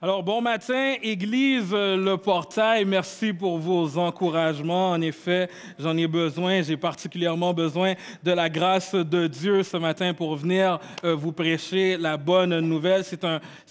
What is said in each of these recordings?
Alors, bon matin, Église euh, Le Portail. Merci pour vos encouragements. En effet, j'en ai besoin. J'ai particulièrement besoin de la grâce de Dieu ce matin pour venir euh, vous prêcher la bonne nouvelle. C'est,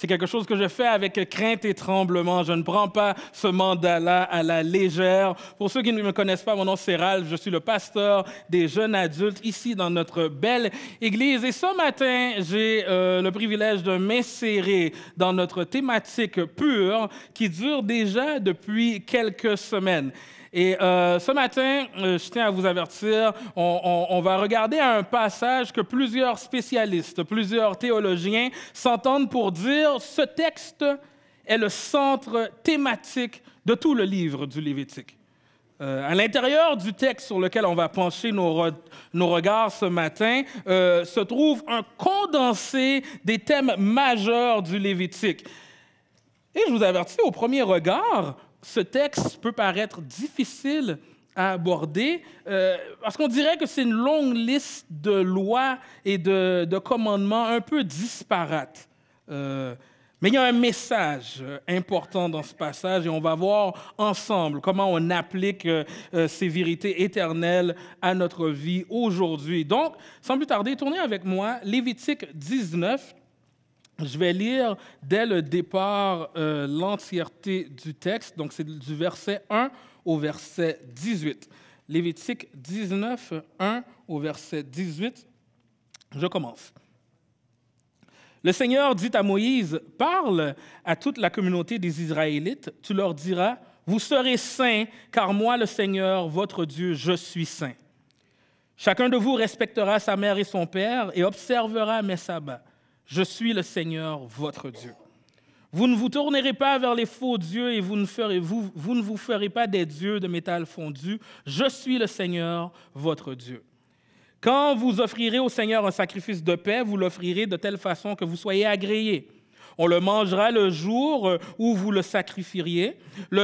quelque chose que je fais avec crainte et tremblement. Je ne prends pas ce mandat-là à la légère. Pour ceux qui ne me connaissent pas, mon nom c'est Ralph. Je suis le pasteur des jeunes adultes ici dans notre belle Église. Et ce matin, j'ai euh, le privilège de m'insérer dans notre thématique pur qui dure déjà depuis quelques semaines. Et euh, ce matin, euh, je tiens à vous avertir, on, va regarder un passage que plusieurs spécialistes, plusieurs théologiens s'entendent pour dire, ce texte est le centre thématique de tout le livre du Lévitique. Euh, à l'intérieur du texte sur lequel on va pencher nos, nos regards ce matin, se trouve un condensé des thèmes majeurs du Lévitique. Et je vous avertis, au premier regard, ce texte peut paraître difficile à aborder, euh, parce qu'on dirait que c'est une longue liste de lois et de, commandements un peu disparates. Euh, mais il y a un message euh, important dans ce passage et on va voir ensemble comment on applique ces vérités éternelles à notre vie aujourd'hui. Donc, sans plus tarder, tournez avec moi Lévitique 19 je vais lire dès le départ euh, l'entièreté du texte, donc c'est du verset 1 au verset 18. Lévitique 19, 1 au verset 18. Je commence. Le Seigneur dit à Moïse, Parle à toute la communauté des Israélites, tu leur diras, Vous serez saints, car moi le Seigneur, votre Dieu, je suis saint. Chacun de vous respectera sa mère et son père et observera mes sabbats. Je suis le Seigneur votre Dieu. Vous ne vous tournerez pas vers les faux dieux et vous ne, vous, ferez pas des dieux de métal fondu. Je suis le Seigneur votre Dieu. Quand vous offrirez au Seigneur un sacrifice de paix, vous l'offrirez de telle façon que vous soyez agréé. On le mangera le jour euh, où vous le sacrifieriez, ou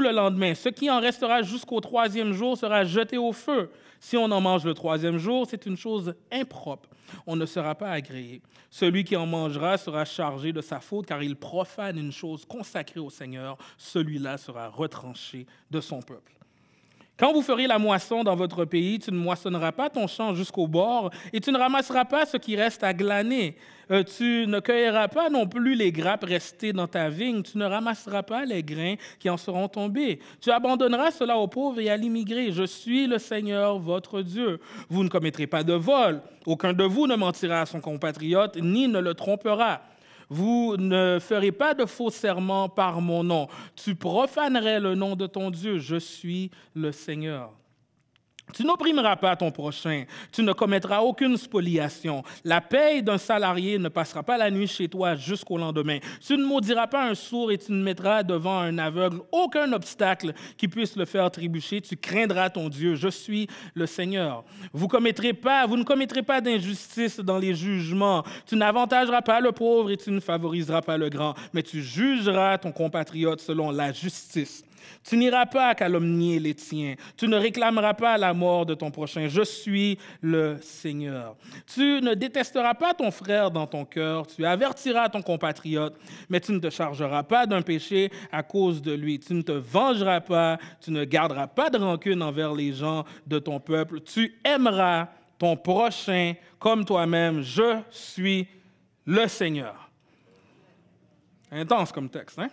le lendemain. Ce qui en restera jusqu'au troisième jour sera jeté au feu. Si on en mange le troisième jour, c'est une chose impropre. On ne sera pas agréé. Celui qui en mangera sera chargé de sa faute, car il profane une chose consacrée au Seigneur. Celui-là sera retranché de son peuple. Quand vous ferez la moisson dans votre pays, tu ne moissonneras pas ton champ jusqu'au bord et tu ne ramasseras pas ce qui reste à glaner. Euh, tu ne cueilleras pas non plus les grappes restées dans ta vigne. Tu ne ramasseras pas les grains qui en seront tombés. Tu abandonneras cela aux pauvres et à l'immigré. Je suis le Seigneur votre Dieu. Vous ne commettrez pas de vol. Aucun de vous ne mentira à son compatriote ni ne le trompera. Vous ne ferez pas de faux serments par mon nom. Tu profanerais le nom de ton Dieu. Je suis le Seigneur. Tu n'opprimeras pas ton prochain, tu ne commettras aucune spoliation. La paye d'un salarié ne passera pas la nuit chez toi jusqu'au lendemain. Tu ne maudiras pas un sourd et tu ne mettras devant un aveugle aucun obstacle qui puisse le faire trébucher. Tu craindras ton Dieu. Je suis le Seigneur. Vous, commettrez pas, vous ne commettrez pas d'injustice dans les jugements. Tu n'avantageras pas le pauvre et tu ne favoriseras pas le grand, mais tu jugeras ton compatriote selon la justice tu n'iras pas à calomnier les tiens. Tu ne réclameras pas la mort de ton prochain. Je suis le Seigneur. Tu ne détesteras pas ton frère dans ton cœur. Tu avertiras ton compatriote, mais tu ne te chargeras pas d'un péché à cause de lui. Tu ne te vengeras pas. Tu ne garderas pas de rancune envers les gens de ton peuple. Tu aimeras ton prochain comme toi-même. Je suis le Seigneur. Intense comme texte, hein?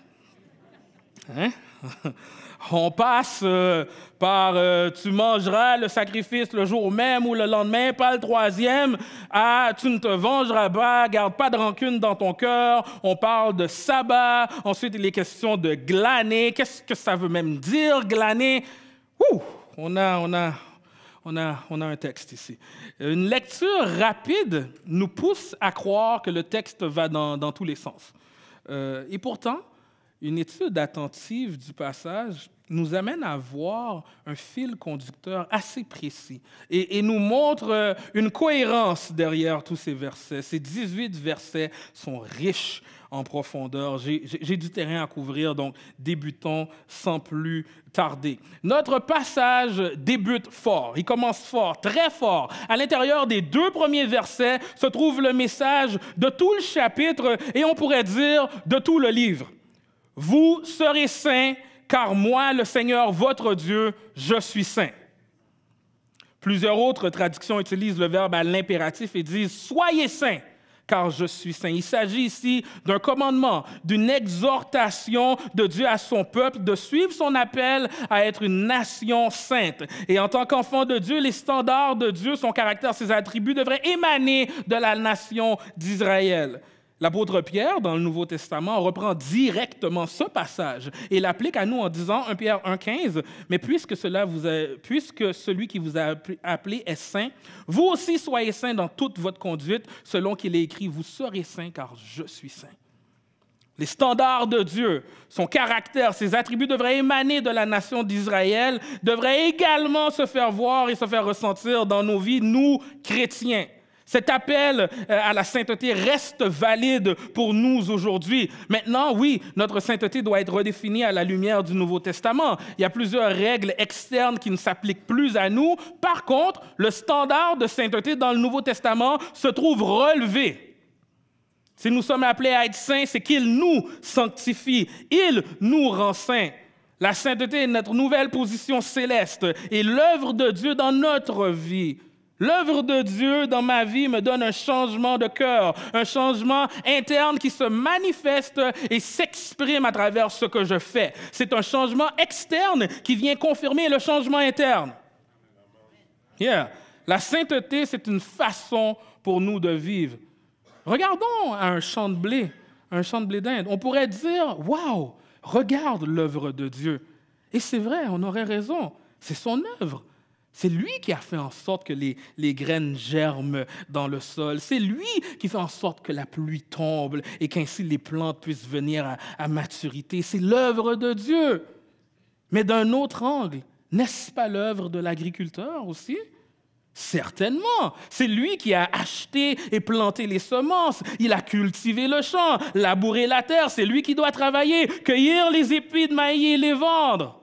hein? On passe euh, par euh, tu mangeras le sacrifice le jour même ou le lendemain, pas le troisième, à ah, tu ne te vengeras pas, garde pas de rancune dans ton cœur. On parle de sabbat. Ensuite, il est question de glaner. Qu'est-ce que ça veut même dire, glaner? Ouh, on a, un texte ici. Une lecture rapide nous pousse à croire que le texte va dans, tous les sens. Euh, et pourtant, une étude attentive du passage nous amène à voir un fil conducteur assez précis et, nous montre euh, une cohérence derrière tous ces versets. Ces 18 versets sont riches en profondeur. J'ai du terrain à couvrir, donc débutons sans plus tarder. Notre passage débute fort. Il commence fort, très fort. À l'intérieur des deux premiers versets se trouve le message de tout le chapitre et on pourrait dire de tout le livre. Vous serez saints, car moi, le Seigneur, votre Dieu, je suis saint. Plusieurs autres traductions utilisent le verbe à l'impératif et disent Soyez saints, car je suis saint. Il s'agit ici d'un commandement, d'une exhortation de Dieu à son peuple de suivre son appel à être une nation sainte. Et en tant qu'enfant de Dieu, les standards de Dieu, son caractère, ses attributs devraient émaner de la nation d'Israël. L'apôtre Pierre, dans le Nouveau Testament, reprend directement ce passage et l'applique à nous en disant 1 Pierre 1,15 Mais puisque, cela vous celui qui vous a appelé est saint, vous aussi soyez saints dans toute votre conduite, selon qu'il est écrit Vous serez saints car je suis saint. Les standards de Dieu, son caractère, ses attributs devraient émaner de la nation d'Israël, devraient également se faire voir et se faire ressentir dans nos vies, nous, chrétiens. Cet appel euh, à la sainteté reste valide pour nous aujourd'hui. Maintenant, oui, notre sainteté doit être redéfinie à la lumière du Nouveau Testament. Il y a plusieurs règles externes qui ne s'appliquent plus à nous. Par contre, le standard de sainteté dans le Nouveau Testament se trouve relevé. Si nous sommes appelés à être saints, c'est qu'il nous sanctifie, il nous rend saints. La sainteté est notre nouvelle position céleste et l'œuvre de Dieu dans notre vie. L'œuvre de Dieu dans ma vie me donne un changement de cœur, un changement interne qui se manifeste et s'exprime à travers ce que je fais. C'est un changement externe qui vient confirmer le changement interne. Yeah. La sainteté, c'est une façon pour nous de vivre. Regardons un champ de blé, un champ de blé d'Inde. On pourrait dire, wow, regarde l'œuvre de Dieu. Et c'est vrai, on aurait raison. C'est son œuvre. C'est lui qui a fait en sorte que les, graines germent dans le sol. C'est lui qui fait en sorte que la pluie tombe et qu'ainsi les plantes puissent venir à, maturité. C'est l'œuvre de Dieu. Mais d'un autre angle, n'est-ce pas l'œuvre de l'agriculteur aussi? Certainement. C'est lui qui a acheté et planté les semences. Il a cultivé le champ, labouré la terre. C'est lui qui doit travailler, cueillir les épis de maïs et les vendre.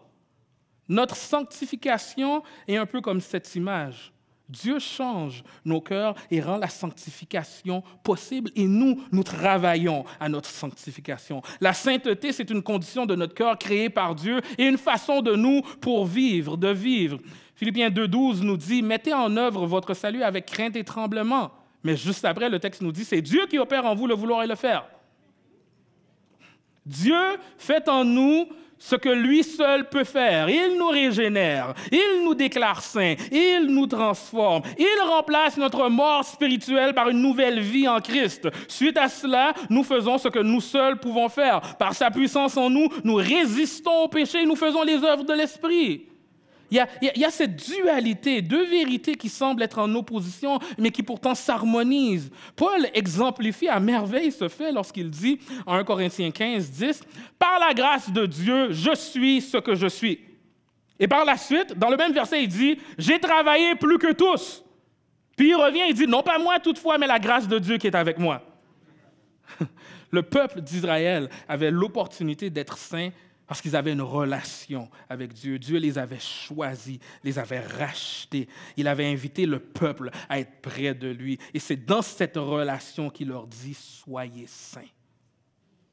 Notre sanctification est un peu comme cette image. Dieu change nos cœurs et rend la sanctification possible et nous, nous travaillons à notre sanctification. La sainteté, c'est une condition de notre cœur créée par Dieu et une façon de nous pour vivre, de vivre. Philippiens 2.12 nous dit, mettez en œuvre votre salut avec crainte et tremblement. Mais juste après, le texte nous dit, c'est Dieu qui opère en vous le vouloir et le faire. Dieu fait en nous ce que lui seul peut faire. Il nous régénère, il nous déclare saints, il nous transforme, il remplace notre mort spirituelle par une nouvelle vie en Christ. Suite à cela, nous faisons ce que nous seuls pouvons faire. Par sa puissance en nous, nous résistons au péché, nous faisons les œuvres de l'Esprit. Il y, a, cette dualité, deux vérités qui semblent être en opposition, mais qui pourtant s'harmonisent. Paul exemplifie à merveille ce fait lorsqu'il dit en 1 Corinthiens 15, 10, Par la grâce de Dieu, je suis ce que je suis. Et par la suite, dans le même verset, il dit, J'ai travaillé plus que tous. Puis il revient, et dit, Non pas moi toutefois, mais la grâce de Dieu qui est avec moi. le peuple d'Israël avait l'opportunité d'être saint parce qu'ils avaient une relation avec Dieu. Dieu les avait choisis, les avait rachetés. Il avait invité le peuple à être près de lui. Et c'est dans cette relation qu'il leur dit, soyez saints.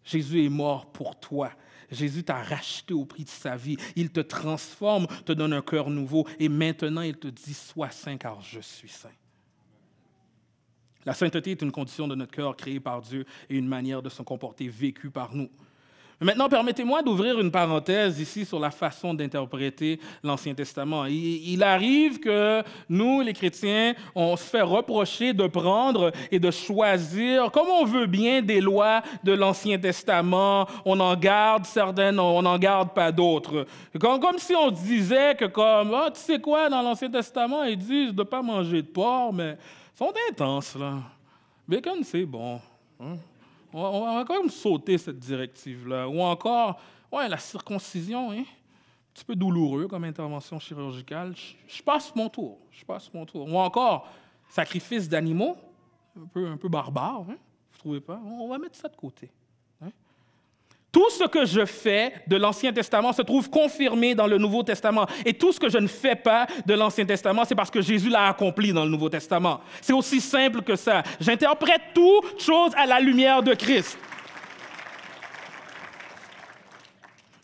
Jésus est mort pour toi. Jésus t'a racheté au prix de sa vie. Il te transforme, te donne un cœur nouveau. Et maintenant, il te dit, sois saint car je suis saint. La sainteté est une condition de notre cœur créée par Dieu et une manière de se comporter vécue par nous. Maintenant, permettez-moi d'ouvrir une parenthèse ici sur la façon d'interpréter l'Ancien Testament. Il, arrive que nous, les chrétiens, on se fait reprocher de prendre et de choisir comme on veut bien des lois de l'Ancien Testament. On en garde certaines, on n'en garde pas d'autres. Comme, si on disait que comme, ah, tu sais quoi, dans l'Ancien Testament, ils disent de ne pas manger de porc, mais ils sont intenses, là. Bacon, c'est bon. Hein? On, va quand même sauter cette directive-là. Ou encore, ouais, la circoncision, hein? un petit peu douloureux comme intervention chirurgicale. Je, passe mon tour. Je passe mon tour. Ou encore, sacrifice d'animaux, un peu, un peu barbare, hein. vous ne trouvez pas? On va mettre ça de côté. Tout ce que je fais de l'Ancien Testament se trouve confirmé dans le Nouveau Testament. Et tout ce que je ne fais pas de l'Ancien Testament, c'est parce que Jésus l'a accompli dans le Nouveau Testament. C'est aussi simple que ça. J'interprète toute chose à la lumière de Christ.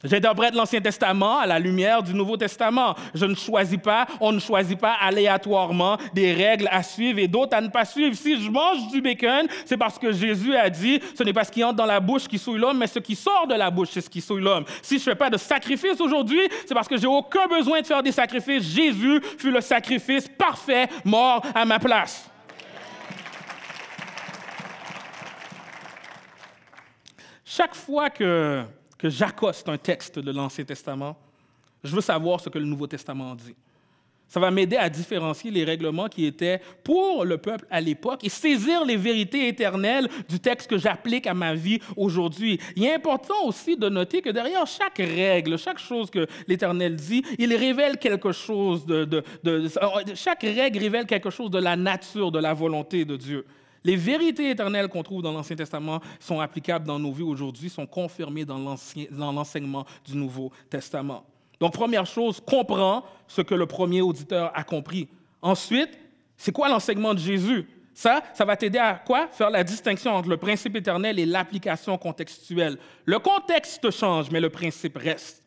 J'interprète l'Ancien Testament à la lumière du Nouveau Testament. Je ne choisis pas, on ne choisit pas aléatoirement des règles à suivre et d'autres à ne pas suivre. Si je mange du bacon, c'est parce que Jésus a dit, ce n'est pas ce qui entre dans la bouche qui souille l'homme, mais ce qui sort de la bouche, c'est ce qui souille l'homme. Si je ne fais pas de sacrifice aujourd'hui, c'est parce que j'ai aucun besoin de faire des sacrifices. Jésus fut le sacrifice parfait, mort à ma place. Chaque fois que que j'accoste un texte de l'Ancien Testament, je veux savoir ce que le Nouveau Testament dit. Ça va m'aider à différencier les règlements qui étaient pour le peuple à l'époque et saisir les vérités éternelles du texte que j'applique à ma vie aujourd'hui. Il est important aussi de noter que derrière chaque règle, chaque chose que l'Éternel dit, il révèle quelque chose de, de, Chaque règle révèle quelque chose de la nature, de la volonté de Dieu. Les vérités éternelles qu'on trouve dans l'Ancien Testament sont applicables dans nos vies aujourd'hui, sont confirmées dans l'enseignement du Nouveau Testament. Donc, première chose, comprends ce que le premier auditeur a compris. Ensuite, c'est quoi l'enseignement de Jésus? Ça, ça va t'aider à quoi? Faire la distinction entre le principe éternel et l'application contextuelle. Le contexte change, mais le principe reste.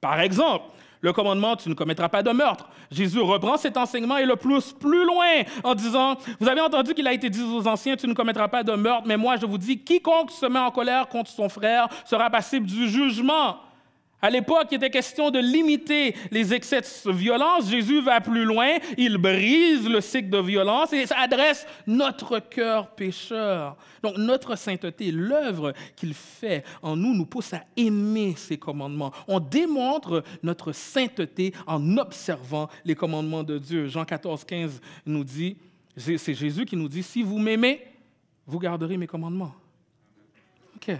Par exemple, le commandement, tu ne commettras pas de meurtre. Jésus reprend cet enseignement et le pousse plus loin en disant, vous avez entendu qu'il a été dit aux anciens, tu ne commettras pas de meurtre, mais moi je vous dis, quiconque se met en colère contre son frère sera passible du jugement. À l'époque, il était question de limiter les excès de violence. Jésus va plus loin, il brise le cycle de violence et adresse notre cœur pécheur. Donc notre sainteté, l'œuvre qu'il fait en nous, nous pousse à aimer ses commandements. On démontre notre sainteté en observant les commandements de Dieu. Jean 14, 15 nous dit, c'est Jésus qui nous dit, si vous m'aimez, vous garderez mes commandements. OK.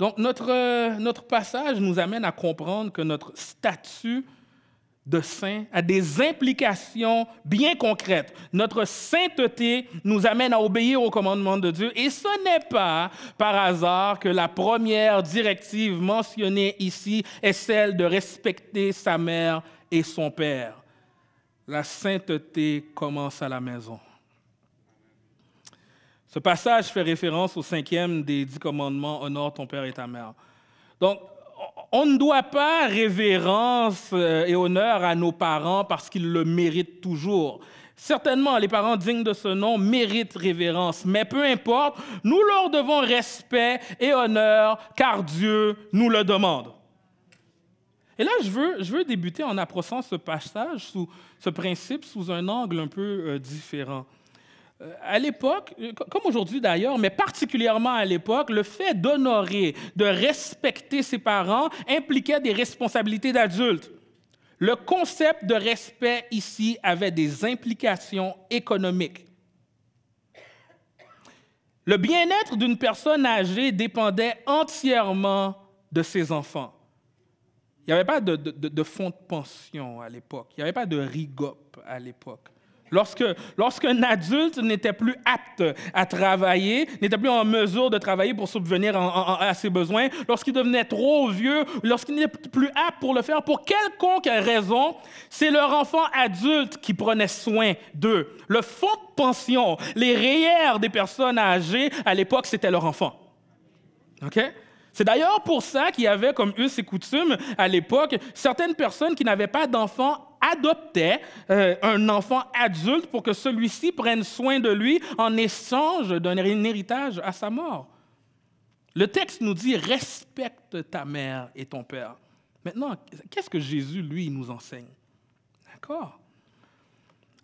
Donc notre, euh, notre passage nous amène à comprendre que notre statut de saint a des implications bien concrètes. Notre sainteté nous amène à obéir au commandement de Dieu et ce n'est pas par hasard que la première directive mentionnée ici est celle de respecter sa mère et son père. La sainteté commence à la maison. Ce passage fait référence au cinquième des dix commandements, honore ton père et ta mère. Donc, on ne doit pas révérence euh, et honneur à nos parents parce qu'ils le méritent toujours. Certainement, les parents dignes de ce nom méritent révérence, mais peu importe, nous leur devons respect et honneur car Dieu nous le demande. Et là, je veux, débuter en approchant ce passage ce principe sous un angle un peu euh, différent. Euh, à l'époque, euh, comme aujourd'hui d'ailleurs, mais particulièrement à l'époque, le fait d'honorer, de respecter ses parents impliquait des responsabilités d'adulte. Le concept de respect ici avait des implications économiques. Le bien-être d'une personne âgée dépendait entièrement de ses enfants. Il n'y avait pas de, de fonds de pension à l'époque, il n'y avait pas de RIGOP à l'époque. Lorsqu'un adulte n'était plus apte à travailler, n'était plus en mesure de travailler pour subvenir à ses besoins, lorsqu'il devenait trop vieux, lorsqu'il n'était plus apte pour le faire, pour quelconque raison, c'est leur enfant adulte qui prenait soin d'eux. Le fonds de pension, les REER des personnes âgées, à l'époque, c'était leur enfant. OK? C'est d'ailleurs pour ça qu'il y avait, comme eux, ces coutumes à l'époque, certaines personnes qui n'avaient pas d'enfants adoptait euh, un enfant adulte pour que celui-ci prenne soin de lui en échange d'un héritage à sa mort. Le texte nous dit respecte ta mère et ton père. Maintenant, qu'est-ce que Jésus, lui, nous enseigne D'accord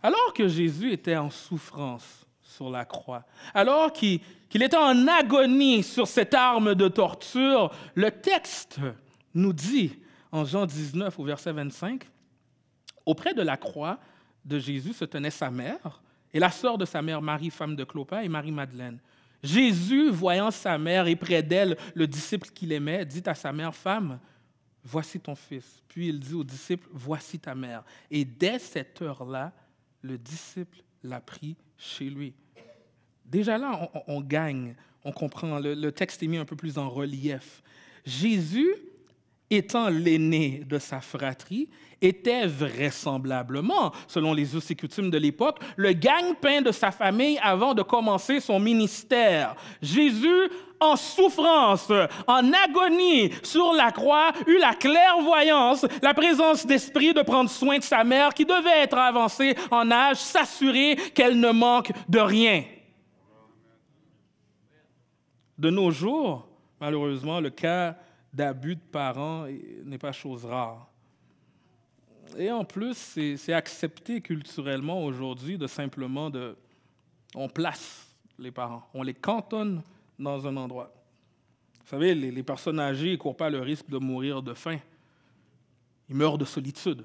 Alors que Jésus était en souffrance sur la croix, alors qu'il était en agonie sur cette arme de torture, le texte nous dit en Jean 19 au verset 25, Auprès de la croix de Jésus se tenait sa mère et la sœur de sa mère Marie, femme de Clopin, et Marie-Madeleine. Jésus, voyant sa mère et près d'elle le disciple qu'il aimait, dit à sa mère, Femme, voici ton fils. Puis il dit au disciple, Voici ta mère. Et dès cette heure-là, le disciple l'a pris chez lui. Déjà là, on, gagne, on comprend, le texte est mis un peu plus en relief. Jésus étant l'aîné de sa fratrie, était vraisemblablement, selon les us et coutumes de l'époque, le gagne-pain de sa famille avant de commencer son ministère. Jésus, en souffrance, en agonie sur la croix, eut la clairvoyance, la présence d'esprit de prendre soin de sa mère qui devait être avancée en âge, s'assurer qu'elle ne manque de rien. De nos jours, malheureusement, le cas d'abus de parents n'est pas chose rare. Et en plus, c'est accepté culturellement aujourd'hui de simplement de... On place les parents, on les cantonne dans un endroit. Vous savez, les, les personnes âgées ne courent pas le risque de mourir de faim. Ils meurent de solitude.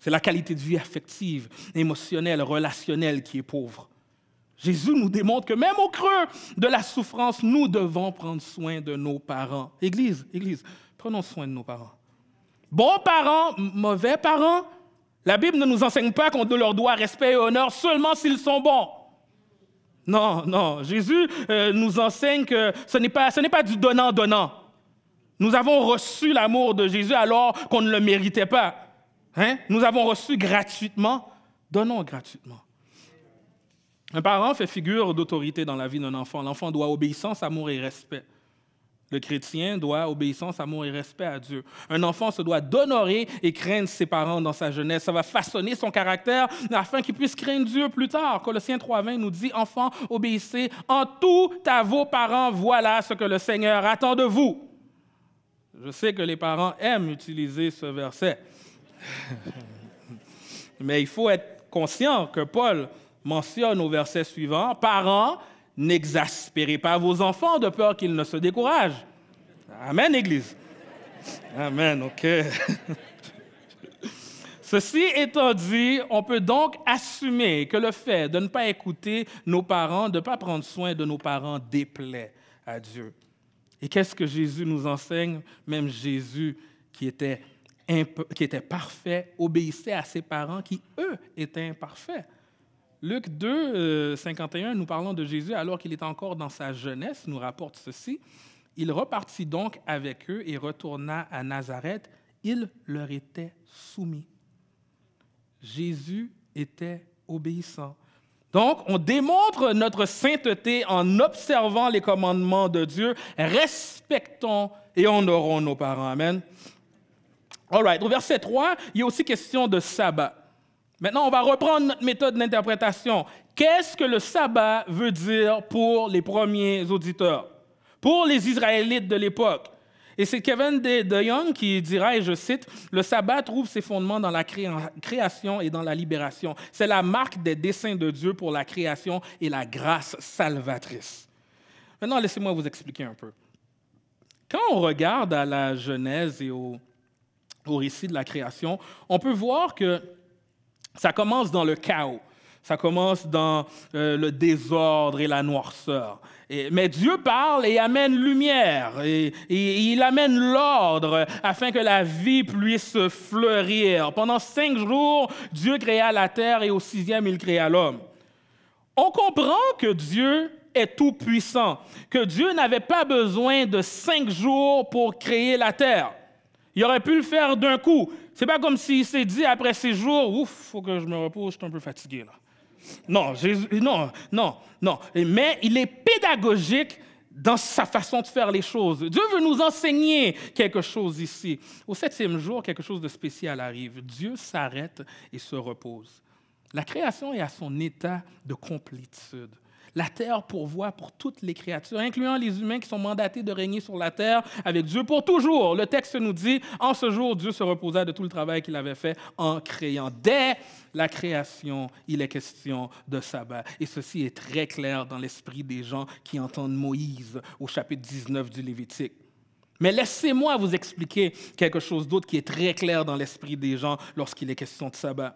C'est la qualité de vie affective, émotionnelle, relationnelle qui est pauvre. Jésus nous démontre que même au creux de la souffrance, nous devons prendre soin de nos parents. Église, Église, prenons soin de nos parents. Bons parents, mauvais parents, la Bible ne nous enseigne pas qu'on leur doit respect et honneur seulement s'ils sont bons. Non, non, Jésus euh, nous enseigne que ce n'est pas, pas du donnant-donnant. Nous avons reçu l'amour de Jésus alors qu'on ne le méritait pas. Hein? Nous avons reçu gratuitement, donnons gratuitement. Un parent fait figure d'autorité dans la vie d'un enfant. L'enfant doit obéissance, amour et respect. Le chrétien doit obéissance, amour et respect à Dieu. Un enfant se doit d'honorer et craindre ses parents dans sa jeunesse. Ça va façonner son caractère afin qu'il puisse craindre Dieu plus tard. Colossiens 3.20 nous dit, enfant obéissez en tout à vos parents. Voilà ce que le Seigneur attend de vous. Je sais que les parents aiment utiliser ce verset. Mais il faut être conscient que Paul mentionne au verset suivant, Parents, n'exaspérez pas vos enfants de peur qu'ils ne se découragent. Amen, Église. Amen, ok. Ceci étant dit, on peut donc assumer que le fait de ne pas écouter nos parents, de ne pas prendre soin de nos parents, déplaît à Dieu. Et qu'est-ce que Jésus nous enseigne Même Jésus, qui était, qui était parfait, obéissait à ses parents qui, eux, étaient imparfaits. Luc 2, 51, euh, nous parlons de Jésus alors qu'il est encore dans sa jeunesse, nous rapporte ceci. Il repartit donc avec eux et retourna à Nazareth. Il leur était soumis. Jésus était obéissant. Donc, on démontre notre sainteté en observant les commandements de Dieu. Respectons et honorons nos parents. Amen. All right. Au verset 3, il y a aussi question de sabbat. Maintenant, on va reprendre notre méthode d'interprétation. Qu'est-ce que le sabbat veut dire pour les premiers auditeurs, pour les Israélites de l'époque? Et c'est Kevin DeYoung qui dira, et je cite, Le sabbat trouve ses fondements dans la création et dans la libération. C'est la marque des desseins de Dieu pour la création et la grâce salvatrice. Maintenant, laissez-moi vous expliquer un peu. Quand on regarde à la Genèse et au, au récit de la création, on peut voir que ça commence dans le chaos. Ça commence dans euh, le désordre et la noirceur. mais Dieu parle et amène lumière, et, et il amène l'ordre afin que la vie puisse fleurir. Pendant cinq jours, Dieu créa la terre et au sixième, il créa l'homme. On comprend que Dieu est tout-puissant, que Dieu n'avait pas besoin de cinq jours pour créer la terre. Il aurait pu le faire d'un coup. C'est pas comme s'il s'est dit après ces jours, ouf, faut que je me repose, je suis un peu fatigué là. Non, non, non, non. Mais il est pédagogique dans sa façon de faire les choses. Dieu veut nous enseigner quelque chose ici. Au septième jour, quelque chose de spécial arrive. Dieu s'arrête et se repose. La création est à son état de complétude. La terre pourvoit pour toutes les créatures, incluant les humains qui sont mandatés de régner sur la terre avec Dieu pour toujours. Le texte nous dit, en ce jour, Dieu se reposa de tout le travail qu'il avait fait en créant. Dès la création, il est question de sabbat. Et ceci est très clair dans l'esprit des gens qui entendent Moïse au chapitre 19 du Lévitique. Mais laissez-moi vous expliquer quelque chose d'autre qui est très clair dans l'esprit des gens lorsqu'il est question de sabbat.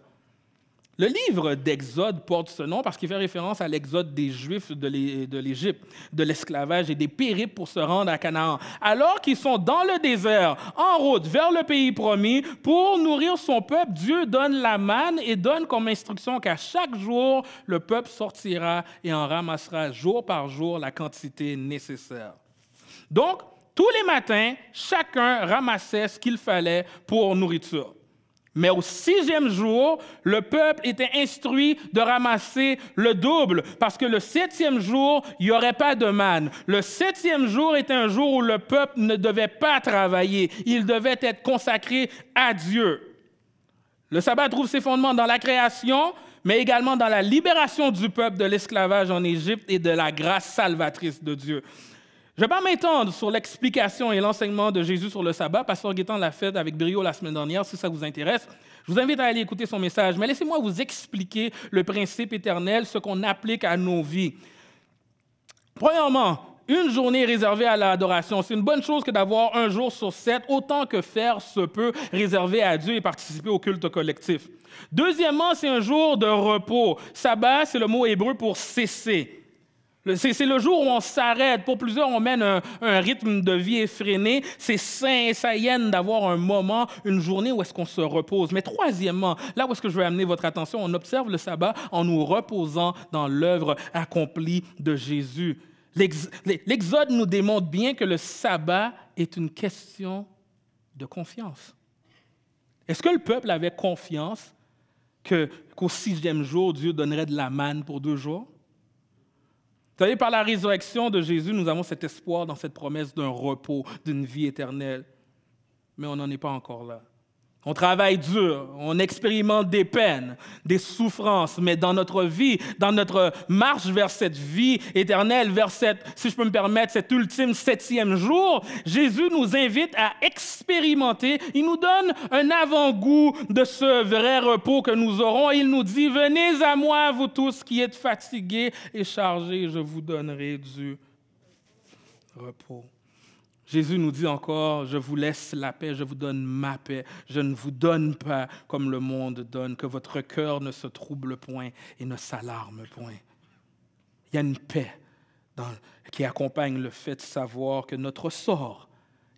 Le livre d'Exode porte ce nom parce qu'il fait référence à l'exode des Juifs de l'Égypte, de l'esclavage et des périples pour se rendre à Canaan. Alors qu'ils sont dans le désert, en route vers le pays promis, pour nourrir son peuple, Dieu donne la manne et donne comme instruction qu'à chaque jour, le peuple sortira et en ramassera jour par jour la quantité nécessaire. Donc, tous les matins, chacun ramassait ce qu'il fallait pour nourriture. Mais au sixième jour, le peuple était instruit de ramasser le double, parce que le septième jour, il n'y aurait pas de manne. Le septième jour est un jour où le peuple ne devait pas travailler, il devait être consacré à Dieu. Le sabbat trouve ses fondements dans la création, mais également dans la libération du peuple de l'esclavage en Égypte et de la grâce salvatrice de Dieu. Je ne vais pas m'étendre sur l'explication et l'enseignement de Jésus sur le sabbat. Pasteur Guétan l'a fête avec brio la semaine dernière, si ça vous intéresse. Je vous invite à aller écouter son message. Mais laissez-moi vous expliquer le principe éternel, ce qu'on applique à nos vies. Premièrement, une journée réservée à l'adoration. C'est une bonne chose que d'avoir un jour sur sept, autant que faire se peut, réservé à Dieu et participer au culte collectif. Deuxièmement, c'est un jour de repos. Sabbat, c'est le mot hébreu pour cesser. C'est le jour où on s'arrête. Pour plusieurs, on mène un, rythme de vie effréné. C'est sain et saïenne d'avoir un moment, une journée où est-ce qu'on se repose. Mais troisièmement, là où est-ce que je veux amener votre attention, on observe le sabbat en nous reposant dans l'œuvre accomplie de Jésus. L'Exode nous démontre bien que le sabbat est une question de confiance. Est-ce que le peuple avait confiance qu'au sixième jour, Dieu donnerait de la manne pour deux jours? Vous savez, par la résurrection de Jésus, nous avons cet espoir dans cette promesse d'un repos, d'une vie éternelle. Mais on n'en est pas encore là. On travaille dur, on expérimente des peines, des souffrances, mais dans notre vie, dans notre marche vers cette vie éternelle, vers cette, si je peux me permettre, cet ultime septième jour, Jésus nous invite à expérimenter. Il nous donne un avant-goût de ce vrai repos que nous aurons. Il nous dit, venez à moi, vous tous qui êtes fatigués et chargés, je vous donnerai du repos. Jésus nous dit encore, je vous laisse la paix, je vous donne ma paix, je ne vous donne pas comme le monde donne, que votre cœur ne se trouble point et ne s'alarme point. Il y a une paix qui accompagne le fait de savoir que notre sort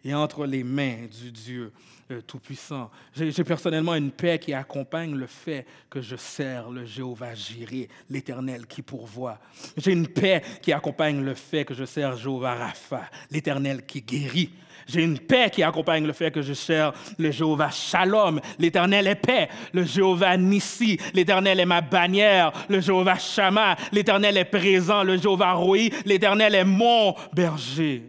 et entre les mains du Dieu euh, Tout-Puissant. J'ai personnellement une paix qui accompagne le fait que je sers le Jéhovah Jiré, l'Éternel qui pourvoit. J'ai une paix qui accompagne le fait que je sers Jéhovah Rapha, l'Éternel qui guérit. J'ai une paix qui accompagne le fait que je sers le Jéhovah Shalom, l'Éternel est paix, le Jéhovah Nissi, l'Éternel est ma bannière, le Jéhovah Shama, l'Éternel est présent, le Jéhovah Roi, l'Éternel est mon berger.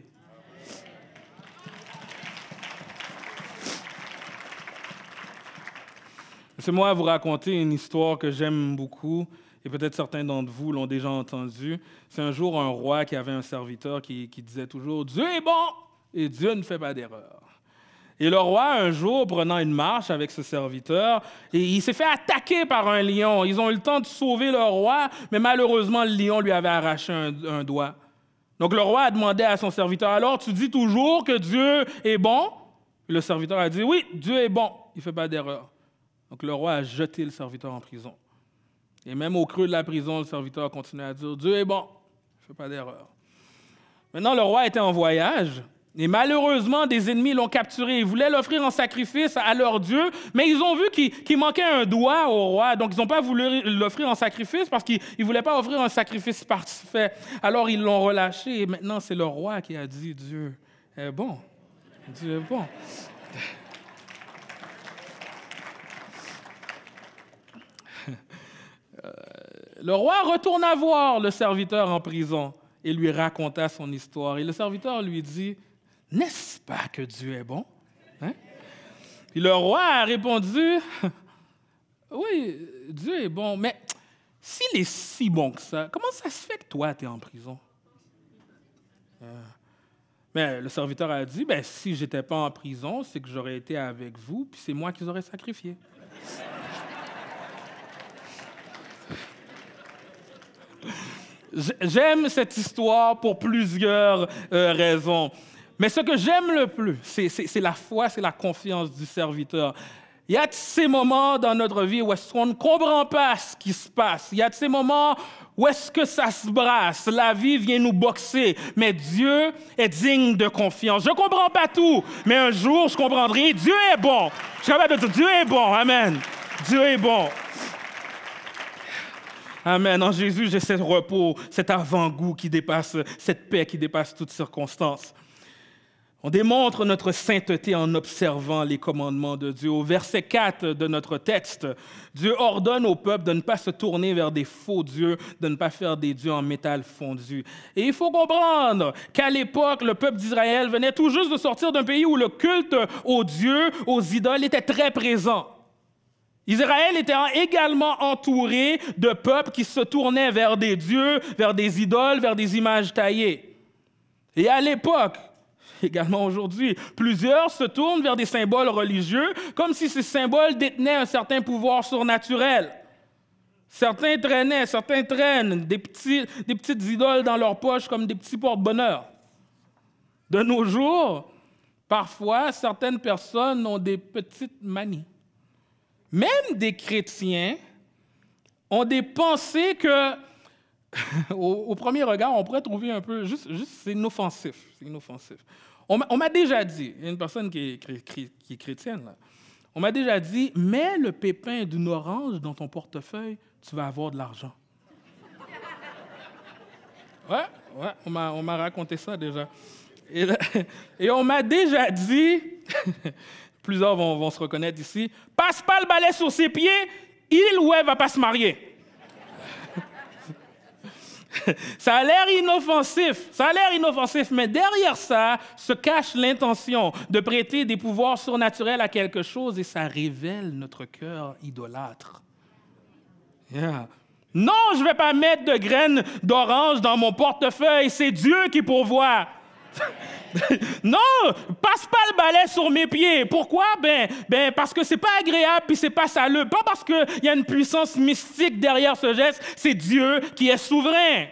C'est moi vous raconter une histoire que j'aime beaucoup et peut-être certains d'entre vous l'ont déjà entendue. C'est un jour un roi qui avait un serviteur qui, disait toujours Dieu est bon et Dieu ne fait pas d'erreur. Et le roi, un jour, prenant une marche avec ce serviteur, et il s'est fait attaquer par un lion. Ils ont eu le temps de sauver le roi, mais malheureusement, le lion lui avait arraché un, un doigt. Donc le roi a demandé à son serviteur Alors, tu dis toujours que Dieu est bon Le serviteur a dit Oui, Dieu est bon, il ne fait pas d'erreur. Donc le roi a jeté le serviteur en prison. Et même au creux de la prison, le serviteur a continué à dire, Dieu est bon, ne fais pas d'erreur. Maintenant, le roi était en voyage, et malheureusement, des ennemis l'ont capturé. Ils voulaient l'offrir en sacrifice à leur Dieu, mais ils ont vu qu'il manquait un doigt au roi, donc ils n'ont pas voulu l'offrir en sacrifice parce qu'ils ne voulaient pas offrir un sacrifice parfait. Alors ils l'ont relâché, et maintenant c'est le roi qui a dit, Dieu est bon. Dieu est bon. Euh, le roi retourna voir le serviteur en prison et lui raconta son histoire. Et le serviteur lui dit, N'est-ce pas que Dieu est bon? Hein? Puis le roi a répondu, Oui, Dieu est bon, mais s'il est si bon que ça, comment ça se fait que toi, tu es en prison? Euh, mais le serviteur a dit, ben, si j'étais pas en prison, c'est que j'aurais été avec vous, puis c'est moi qui aurais sacrifié. J'aime cette histoire pour plusieurs euh, raisons. Mais ce que j'aime le plus, c'est la foi, c'est la confiance du serviteur. Il y a ces moments dans notre vie où est-ce qu'on ne comprend pas ce qui se passe. Il y a ces moments où est-ce que ça se brasse. La vie vient nous boxer. Mais Dieu est digne de confiance. Je ne comprends pas tout, mais un jour, je comprendrai. Dieu est bon. Je suis capable de dire Dieu est bon. Amen. Dieu est bon. Amen. En Jésus, j'ai ce repos, cet avant-goût qui dépasse, cette paix qui dépasse toutes circonstances. On démontre notre sainteté en observant les commandements de Dieu. Au verset 4 de notre texte, Dieu ordonne au peuple de ne pas se tourner vers des faux dieux, de ne pas faire des dieux en métal fondu. Et il faut comprendre qu'à l'époque, le peuple d'Israël venait tout juste de sortir d'un pays où le culte aux dieux, aux idoles était très présent. Israël était également entouré de peuples qui se tournaient vers des dieux, vers des idoles, vers des images taillées. Et à l'époque, également aujourd'hui, plusieurs se tournent vers des symboles religieux comme si ces symboles détenaient un certain pouvoir surnaturel. Certains traînaient, certains traînent des, petites idoles dans leurs poches comme des petits porte bonheur De nos jours, parfois, certaines personnes ont des petites manies même des chrétiens ont des pensées que, au, premier regard, on pourrait trouver un peu, juste, juste c'est inoffensif. C'est inoffensif. On m'a déjà dit, il y a une personne qui est, chrétienne, on m'a déjà dit, mets le pépin d'une orange dans ton portefeuille, tu vas avoir de l'argent. Ouais, ouais, on m'a raconté ça déjà. et on m'a déjà dit, plusieurs vont, se reconnaître ici, passe pas le balai sur ses pieds, il ou elle va pas se marier. Ça a l'air inoffensif, ça a l'air inoffensif, mais derrière ça se cache l'intention de prêter des pouvoirs surnaturels à quelque chose et ça révèle notre cœur idolâtre. Non, je ne vais pas mettre de graines d'orange dans mon portefeuille, c'est Dieu qui pourvoit. non, passe pas le balai sur mes pieds. Pourquoi Ben, ben parce que c'est pas agréable puis c'est pas sale. Pas parce qu'il y a une puissance mystique derrière ce geste. C'est Dieu qui est souverain.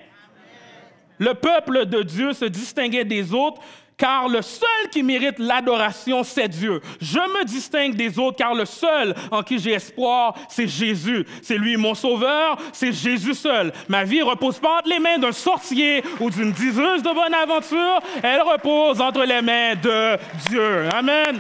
Le peuple de Dieu se distinguait des autres car le seul qui mérite l'adoration, c'est Dieu. Je me distingue des autres, car le seul en qui j'ai espoir, c'est Jésus. C'est lui mon sauveur, c'est Jésus seul. Ma vie repose pas entre les mains d'un sorcier ou d'une diseuse de bonne aventure, elle repose entre les mains de Dieu. Amen.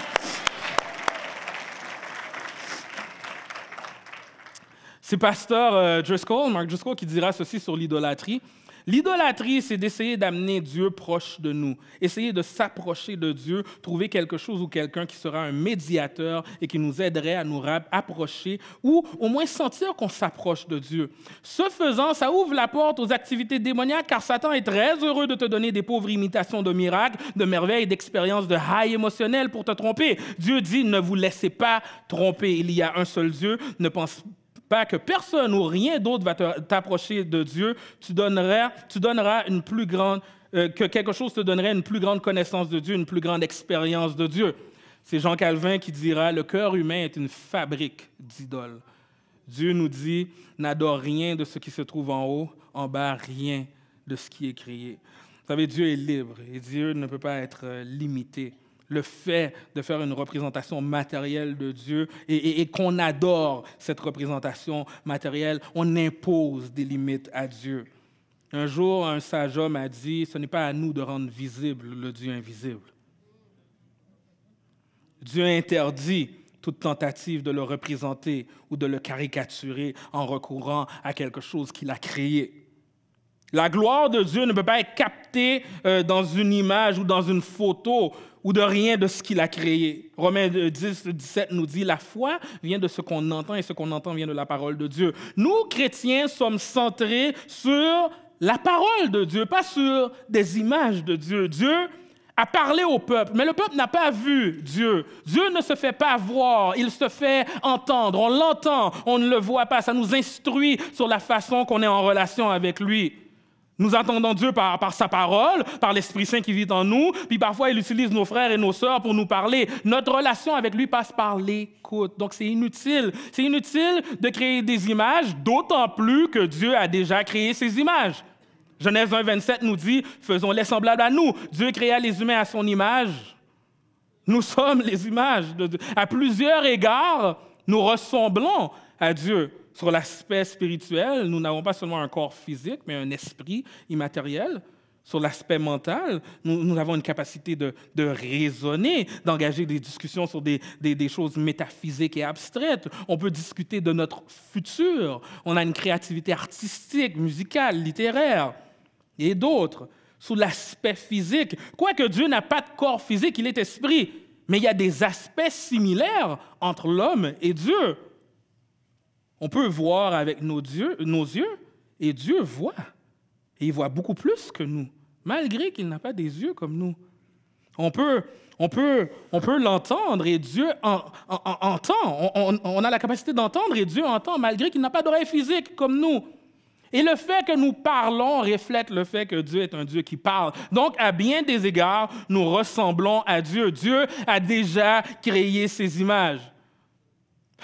C'est pasteur euh, Driscoll, Mark Driscoll, qui dira ceci sur l'idolâtrie. L'idolâtrie, c'est d'essayer d'amener Dieu proche de nous, essayer de s'approcher de Dieu, trouver quelque chose ou quelqu'un qui sera un médiateur et qui nous aiderait à nous approcher ou au moins sentir qu'on s'approche de Dieu. Ce faisant, ça ouvre la porte aux activités démoniaques car Satan est très heureux de te donner des pauvres imitations de miracles, de merveilles, d'expériences de high émotionnelles pour te tromper. Dieu dit, ne vous laissez pas tromper. Il y a un seul Dieu, ne pense pas pas que personne ou rien d'autre va t'approcher de Dieu, tu donneras, tu donneras une plus grande, euh, que quelque chose te donnerait une plus grande connaissance de Dieu, une plus grande expérience de Dieu. C'est Jean Calvin qui dira, le cœur humain est une fabrique d'idoles. Dieu nous dit, n'adore rien de ce qui se trouve en haut, en bas, rien de ce qui est créé. Vous savez, Dieu est libre et Dieu ne peut pas être euh, limité le fait de faire une représentation matérielle de Dieu et, qu'on adore cette représentation matérielle, on impose des limites à Dieu. Un jour, un sage homme a dit, ce n'est pas à nous de rendre visible le Dieu invisible. Dieu interdit toute tentative de le représenter ou de le caricaturer en recourant à quelque chose qu'il a créé. La gloire de Dieu ne peut pas être captée euh, dans une image ou dans une photo ou de rien de ce qu'il a créé. Romains 10, euh, 17 nous dit, la foi vient de ce qu'on entend et ce qu'on entend vient de la parole de Dieu. Nous, chrétiens, sommes centrés sur la parole de Dieu, pas sur des images de Dieu. Dieu a parlé au peuple, mais le peuple n'a pas vu Dieu. Dieu ne se fait pas voir, il se fait entendre. On l'entend, on ne le voit pas. Ça nous instruit sur la façon qu'on est en relation avec lui. Nous attendons Dieu par, sa parole, par l'Esprit Saint qui vit en nous, puis parfois il utilise nos frères et nos sœurs pour nous parler. Notre relation avec lui passe par l'écoute. Donc c'est inutile. C'est inutile de créer des images, d'autant plus que Dieu a déjà créé ces images. Genèse 1, 27 nous dit, faisons-les semblables à nous. Dieu créa les humains à son image. Nous sommes les images de Dieu. À plusieurs égards, nous ressemblons à Dieu. Sur l'aspect spirituel, nous n'avons pas seulement un corps physique, mais un esprit immatériel. Sur l'aspect mental, nous, avons une capacité de, raisonner, d'engager des discussions sur des, choses métaphysiques et abstraites. On peut discuter de notre futur. On a une créativité artistique, musicale, littéraire et d'autres. Sous l'aspect physique, quoique Dieu n'a pas de corps physique, il est esprit, mais il y a des aspects similaires entre l'homme et Dieu. On peut voir avec nos, nos yeux et Dieu voit. Et il voit beaucoup plus que nous, malgré qu'il n'a pas des yeux comme nous. On peut, on peut, on peut l'entendre et Dieu entend. On, a la capacité d'entendre et Dieu entend malgré qu'il n'a pas d'oreille physique comme nous. Et le fait que nous parlons reflète le fait que Dieu est un Dieu qui parle. Donc, à bien des égards, nous ressemblons à Dieu. Dieu a déjà créé ses images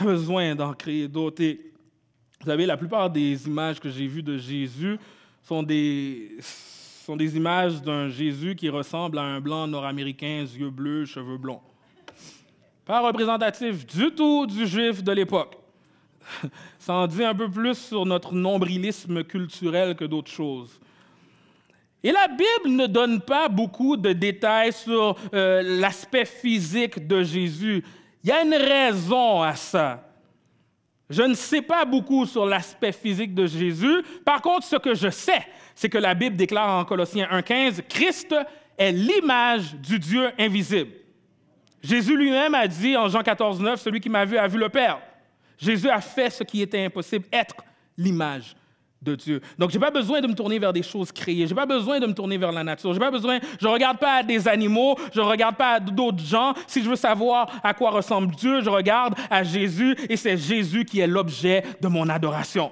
besoin d'en créer d'autres. vous savez, la plupart des images que j'ai vues de Jésus sont des, sont des images d'un Jésus qui ressemble à un blanc nord-américain, yeux bleus, cheveux blonds. Pas représentatif du tout du juif de l'époque. Ça en dit un peu plus sur notre nombrilisme culturel que d'autres choses. Et la Bible ne donne pas beaucoup de détails sur euh, l'aspect physique de Jésus. Il y a une raison à ça. Je ne sais pas beaucoup sur l'aspect physique de Jésus. Par contre, ce que je sais, c'est que la Bible déclare en Colossiens 1.15, Christ est l'image du Dieu invisible. Jésus lui-même a dit en Jean 14,9, « Celui qui m'a vu a vu le Père. Jésus a fait ce qui était impossible, être l'image donc, je n'ai pas besoin de me tourner vers des choses créées. Je n'ai pas besoin de me tourner vers la nature. J'ai pas besoin, je ne regarde pas des animaux, je ne regarde pas à d'autres gens. Si je veux savoir à quoi ressemble Dieu, je regarde à Jésus et c'est Jésus qui est l'objet de mon adoration.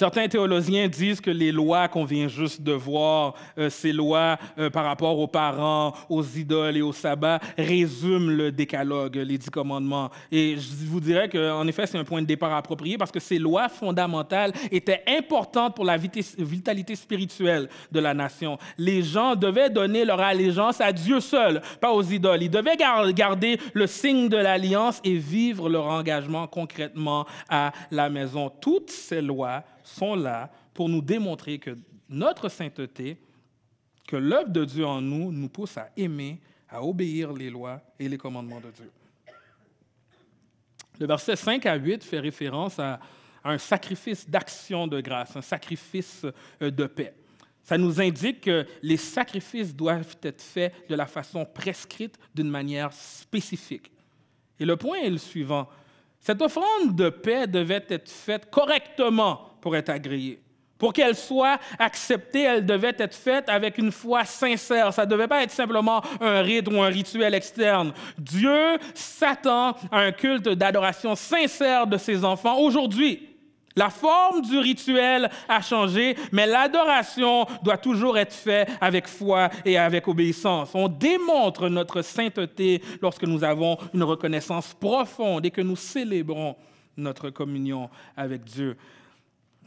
Certains théologiens disent que les lois qu'on vient juste de voir, euh, ces lois euh, par rapport aux parents, aux idoles et au sabbat, résument le décalogue, les dix commandements. Et je vous dirais qu'en effet, c'est un point de départ approprié parce que ces lois fondamentales étaient importantes pour la vitalité spirituelle de la nation. Les gens devaient donner leur allégeance à Dieu seul, pas aux idoles. Ils devaient garder le signe de l'alliance et vivre leur engagement concrètement à la maison. Toutes ces lois sont là pour nous démontrer que notre sainteté, que l'œuvre de Dieu en nous nous pousse à aimer, à obéir les lois et les commandements de Dieu. Le verset 5 à 8 fait référence à un sacrifice d'action de grâce, un sacrifice euh, de paix. Ça nous indique que les sacrifices doivent être faits de la façon prescrite, d'une manière spécifique. Et le point est le suivant. Cette offrande de paix devait être faite correctement, pour être agréée. Pour qu'elle soit acceptée, elle devait être faite avec une foi sincère. Ça ne devait pas être simplement un rite ou un rituel externe. Dieu s'attend à un culte d'adoration sincère de ses enfants aujourd'hui. La forme du rituel a changé, mais l'adoration doit toujours être faite avec foi et avec obéissance. On démontre notre sainteté lorsque nous avons une reconnaissance profonde et que nous célébrons notre communion avec Dieu.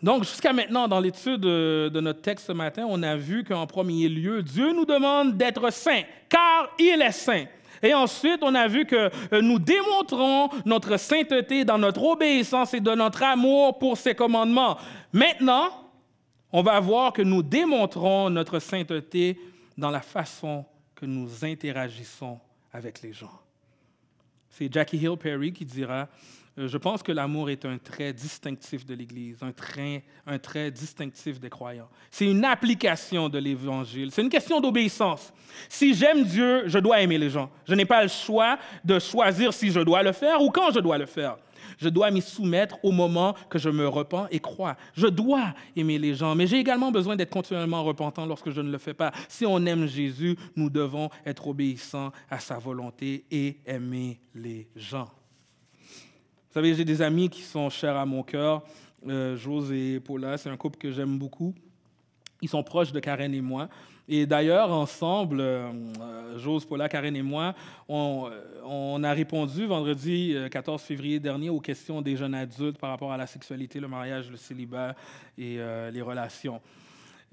Donc, jusqu'à maintenant, dans l'étude euh, de, notre texte ce matin, on a vu qu'en premier lieu, Dieu nous demande d'être saints, car il est saint. Et ensuite, on a vu que euh, nous démontrons notre sainteté dans notre obéissance et dans notre amour pour ses commandements. Maintenant, on va voir que nous démontrons notre sainteté dans la façon que nous interagissons avec les gens. C'est Jackie Hill Perry qui dira euh, je pense que l'amour est un trait distinctif de l'Église, un trait, distinctif des croyants. C'est une application de l'Évangile. C'est une question d'obéissance. Si j'aime Dieu, je dois aimer les gens. Je n'ai pas le choix de choisir si je dois le faire ou quand je dois le faire. Je dois m'y soumettre au moment que je me repens et crois. Je dois aimer les gens, mais j'ai également besoin d'être continuellement repentant lorsque je ne le fais pas. Si on aime Jésus, nous devons être obéissants à sa volonté et aimer les gens. Vous savez, j'ai des amis qui sont chers à mon cœur, euh, et Paula, c'est un couple que j'aime beaucoup. Ils sont proches de Karen et moi. Et d'ailleurs, ensemble, euh, euh, Jose, Paula, Karen et moi, on, euh, a répondu vendredi 14 février dernier aux questions des jeunes adultes par rapport à la sexualité, le mariage, le célibat et les relations.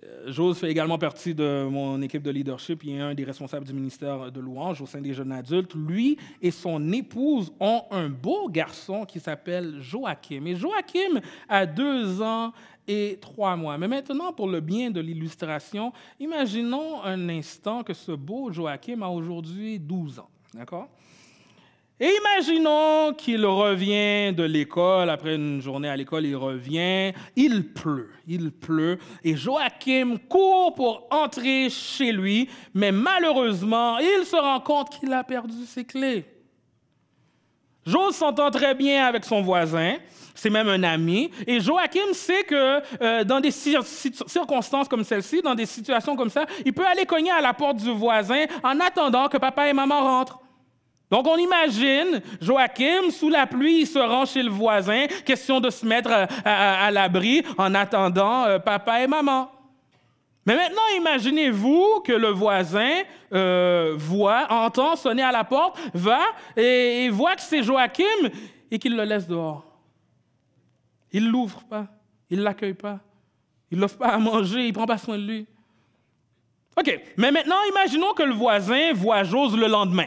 Euh, Jose fait également partie de mon équipe de leadership. Il est un des responsables du ministère de louange au sein des jeunes adultes. Lui et son épouse ont un beau garçon qui s'appelle Joachim. Et Joachim a deux ans et trois mois. Mais maintenant, pour le bien de l'illustration, imaginons un instant que ce beau Joachim a aujourd'hui 12 ans. D'accord et imaginons qu'il revient de l'école, après une journée à l'école, il revient, il pleut, il pleut, et Joachim court pour entrer chez lui, mais malheureusement, il se rend compte qu'il a perdu ses clés. Jose s'entend très bien avec son voisin, c'est même un ami, et Joachim sait que euh, dans des circonstances comme celle-ci, dans des situations comme ça, il peut aller cogner à la porte du voisin en attendant que papa et maman rentrent. Donc on imagine Joachim, sous la pluie, il se rend chez le voisin, question de se mettre euh, à, l'abri en attendant euh, papa et maman. Mais maintenant, imaginez-vous que le voisin euh, voit, entend sonner à la porte, va et, voit que c'est Joachim et qu'il le laisse dehors. Il ne l'ouvre pas, il ne l'accueille pas, il ne l'offre pas à manger, il ne prend pas soin de lui. OK, mais maintenant, imaginons que le voisin voit Jose le lendemain.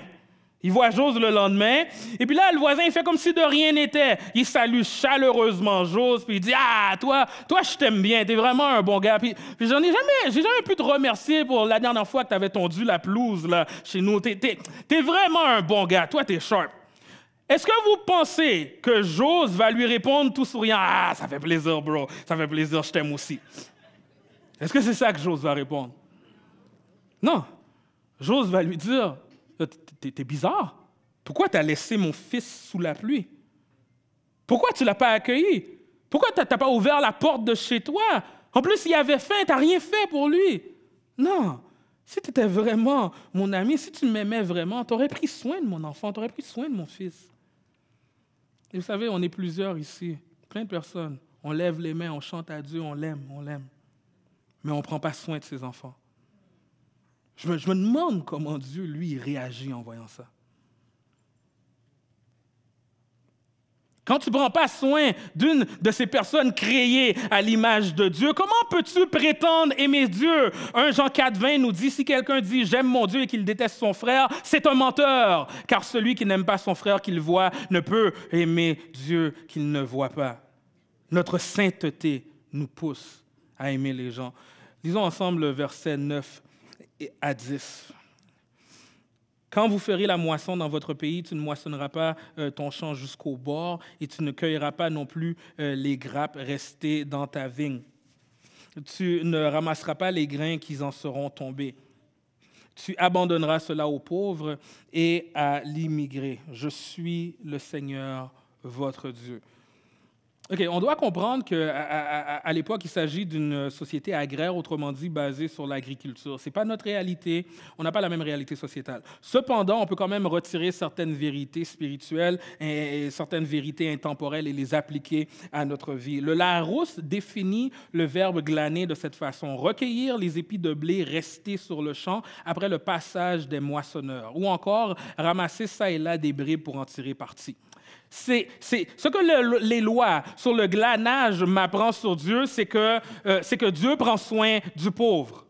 Il voit Jose le lendemain. Et puis là, le voisin, il fait comme si de rien n'était. Il salue chaleureusement Jose, puis il dit Ah, toi, toi, je t'aime bien, t'es vraiment un bon gars. Puis, j'en ai jamais, j'ai jamais pu te remercier pour la dernière fois que tu avais tondu la pelouse là, chez nous. T'es, t'es, t'es vraiment un bon gars, toi, es sharp. Est-ce que vous pensez que Jose va lui répondre tout souriant Ah, ça fait plaisir, bro, ça fait plaisir, je t'aime aussi. Est-ce que c'est ça que Jose va répondre Non. Jose va lui dire t'es bizarre. Pourquoi t'as laissé mon fils sous la pluie? Pourquoi tu l'as pas accueilli? Pourquoi tu pas ouvert la porte de chez toi? En plus, il avait faim, tu rien fait pour lui. Non, si tu vraiment mon ami, si tu m'aimais vraiment, t'aurais aurais pris soin de mon enfant, t'aurais pris soin de mon fils. Et vous savez, on est plusieurs ici, plein de personnes. On lève les mains, on chante à Dieu, on l'aime, on l'aime. Mais on ne prend pas soin de ses enfants. Je me, demande comment Dieu, lui, réagit en voyant ça. Quand tu ne prends pas soin d'une de ces personnes créées à l'image de Dieu, comment peux-tu prétendre aimer Dieu? Un Jean 4, 20 nous dit, si quelqu'un dit j'aime mon Dieu et qu'il déteste son frère, c'est un menteur, car celui qui n'aime pas son frère qu'il voit ne peut aimer Dieu qu'il ne voit pas. Notre sainteté nous pousse à aimer les gens. Lisons ensemble le verset 9 et à 10. Quand vous ferez la moisson dans votre pays, tu ne moissonneras pas euh, ton champ jusqu'au bord et tu ne cueilleras pas non plus euh, les grappes restées dans ta vigne. Tu ne ramasseras pas les grains qui en seront tombés. Tu abandonneras cela aux pauvres et à l'immigré. Je suis le Seigneur votre Dieu on doit comprendre qu'à à, l'époque, il s'agit d'une société agraire, autrement dit basée sur l'agriculture. Ce n'est pas notre réalité, on n'a pas la même réalité sociétale. Cependant, on peut quand même retirer certaines vérités spirituelles et, certaines vérités intemporelles et les appliquer à notre vie. Le Larousse définit le verbe glaner de cette façon, recueillir les épis de blé restés sur le champ après le passage des moissonneurs, ou encore ramasser ça et là des bris pour en tirer parti. C'est, ce que les lois sur le glanage m'apprend sur Dieu, c'est que, euh, c'est que Dieu prend soin du pauvre.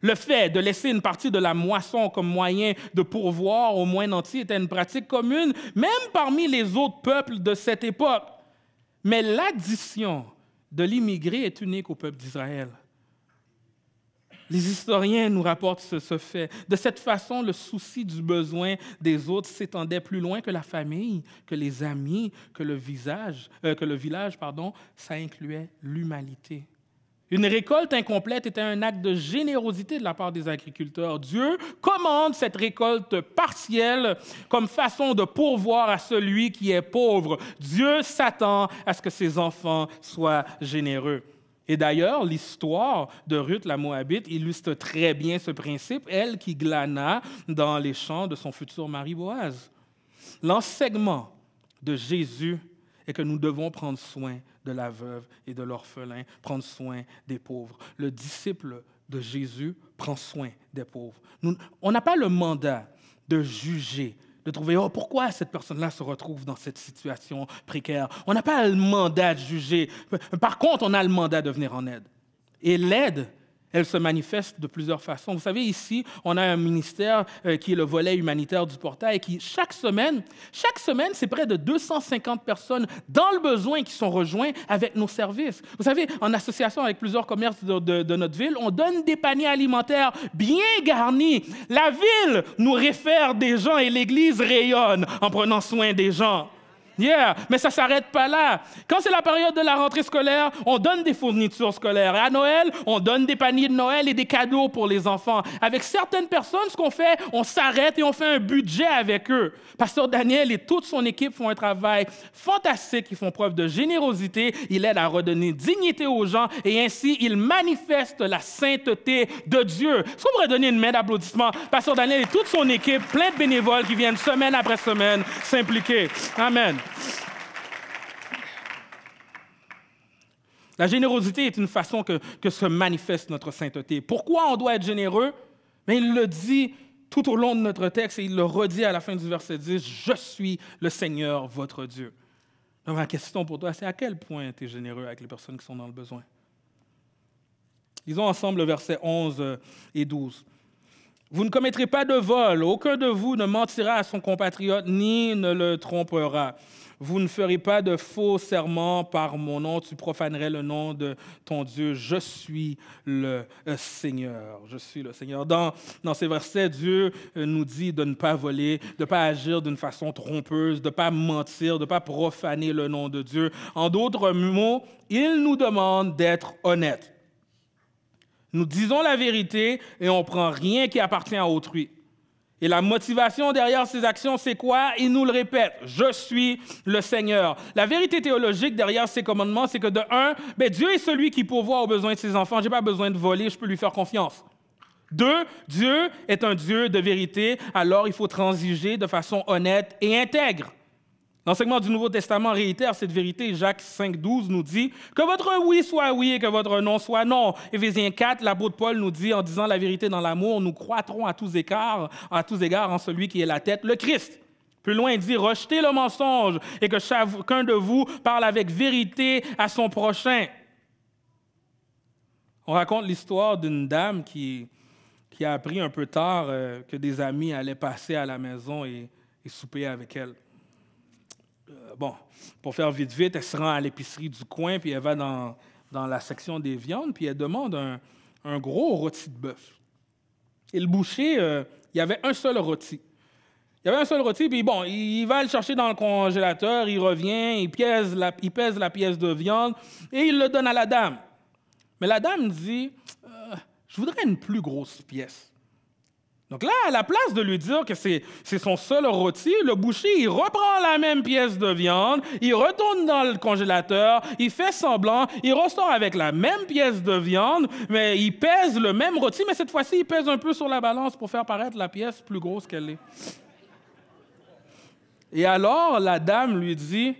Le fait de laisser une partie de la moisson comme moyen de pourvoir au moins entier était une pratique commune, même parmi les autres peuples de cette époque. Mais l'addition de l'immigré est unique au peuple d'Israël. Les historiens nous rapportent ce, fait. De cette façon, le souci du besoin des autres s'étendait plus loin que la famille, que les amis, que le, euh, que le village. Pardon, ça incluait l'humanité. Une récolte incomplète était un acte de générosité de la part des agriculteurs. Dieu commande cette récolte partielle comme façon de pourvoir à celui qui est pauvre. Dieu s'attend à ce que ses enfants soient généreux. Et d'ailleurs, l'histoire de Ruth la Moabite illustre très bien ce principe, elle qui glana dans les champs de son futur mari Boaz. L'enseignement de Jésus est que nous devons prendre soin de la veuve et de l'orphelin, prendre soin des pauvres. Le disciple de Jésus prend soin des pauvres. on n'a pas le mandat de juger de trouver oh, pourquoi cette personne-là se retrouve dans cette situation précaire. On n'a pas le mandat de juger. Par contre, on a le mandat de venir en aide. Et l'aide, elle se manifeste de plusieurs façons. Vous savez, ici, on a un ministère euh, qui est le volet humanitaire du portail, qui chaque semaine, chaque semaine, c'est près de 250 personnes dans le besoin qui sont rejoints avec nos services. Vous savez, en association avec plusieurs commerces de notre ville, on donne des paniers alimentaires bien garnis. La ville nous réfère des gens et l'Église rayonne en prenant soin des gens mais ça s'arrête pas là. Quand c'est la période de la rentrée scolaire, on donne des fournitures scolaires. à Noël, on donne des paniers de Noël et des cadeaux pour les enfants. Avec certaines personnes, ce qu'on fait, on s'arrête et on fait un budget avec eux. Pasteur Daniel et toute son équipe font un travail fantastique. Ils font preuve de générosité. Il aident à redonner dignité aux gens et ainsi, il manifeste la sainteté de Dieu. Est-ce qu'on pourrait donner une main d'applaudissement? Pasteur Daniel et toute son équipe, plein de bénévoles qui viennent semaine après semaine s'impliquer. Amen. La générosité est une façon que, se manifeste notre sainteté. Pourquoi on doit être généreux? Mais il le dit tout au long de notre texte et il le redit à la fin du verset 10, Je suis le Seigneur votre Dieu. Donc ma question pour toi, c'est à quel point tu es généreux avec les personnes qui sont dans le besoin? Lisons ensemble le verset 11 et 12. Vous ne commettrez pas de vol, aucun de vous ne mentira à son compatriote ni ne le trompera. Vous ne ferez pas de faux serments par mon nom, tu profanerais le nom de ton Dieu. Je suis le euh, Seigneur. Je suis le Seigneur. Dans, dans ces versets, Dieu euh, nous dit de ne pas voler, de ne pas agir d'une façon trompeuse, de ne pas mentir, de ne pas profaner le nom de Dieu. En d'autres mots, il nous demande d'être honnêtes. Nous disons la vérité et on prend rien qui appartient à autrui. Et la motivation derrière ces actions, c'est quoi Il nous le répète, je suis le Seigneur. La vérité théologique derrière ces commandements, c'est que de un, ben, Dieu est celui qui pourvoit aux besoins de ses enfants. Je n'ai pas besoin de voler, je peux lui faire confiance. Deux, Dieu est un Dieu de vérité, alors il faut transiger de façon honnête et intègre. L'enseignement du Nouveau Testament réitère cette vérité. Jacques 5, 12 nous dit Que votre oui soit oui et que votre non soit non. Éphésiens 4, la de Paul nous dit En disant la vérité dans l'amour, nous croîtrons à tous, égards, à tous égards en celui qui est la tête, le Christ. Plus loin, il dit Rejetez le mensonge et que chacun de vous parle avec vérité à son prochain. On raconte l'histoire d'une dame qui, a appris un peu tard euh, que des amis allaient passer à la maison et souper avec elle bon, pour faire vite, vite, elle se rend à l'épicerie du coin, puis elle va dans, la section des viandes, puis elle demande un, gros rôti de bœuf. Et le boucher, euh, il y avait un seul rôti. Il y avait un seul rôti, puis bon, il va le chercher dans le congélateur, il revient, il pèse, la, pièce de viande et il le donne à la dame. Mais la dame dit euh, Je voudrais une plus grosse pièce. Donc là, à la place de lui dire que c'est son seul rôti, le boucher, il reprend la même pièce de viande, il retourne dans le congélateur, il fait semblant, il ressort avec la même pièce de viande, mais il pèse le même rôti, mais cette fois-ci, il pèse un peu sur la balance pour faire paraître la pièce plus grosse qu'elle est. Et alors, la dame lui dit,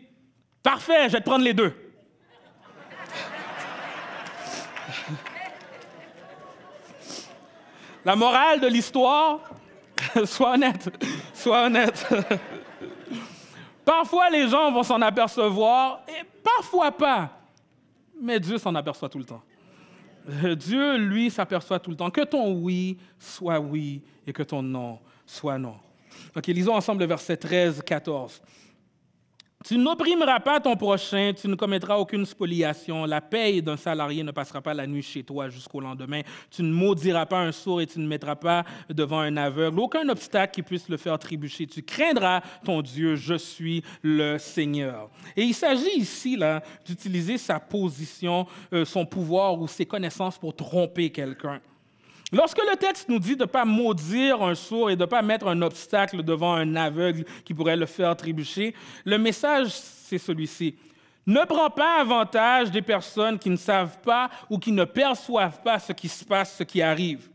Parfait, je vais te prendre les deux. La morale de l'histoire, soit honnête, soit honnête. parfois, les gens vont s'en apercevoir, et parfois pas. Mais Dieu s'en aperçoit tout le temps. Euh, Dieu, lui, s'aperçoit tout le temps. Que ton oui soit oui et que ton non soit non. Ok, lisons ensemble le verset 13, 14. Tu n'opprimeras pas ton prochain, tu ne commettras aucune spoliation, la paye d'un salarié ne passera pas la nuit chez toi jusqu'au lendemain, tu ne maudiras pas un sourd et tu ne mettras pas devant un aveugle aucun obstacle qui puisse le faire trébucher, tu craindras ton Dieu, je suis le Seigneur. Et il s'agit ici là d'utiliser sa position, euh, son pouvoir ou ses connaissances pour tromper quelqu'un. Lorsque le texte nous dit de ne pas maudire un sourd et de ne pas mettre un obstacle devant un aveugle qui pourrait le faire trébucher, le message, c'est celui-ci. Ne prends pas avantage des personnes qui ne savent pas ou qui ne perçoivent pas ce qui se passe, ce qui arrive.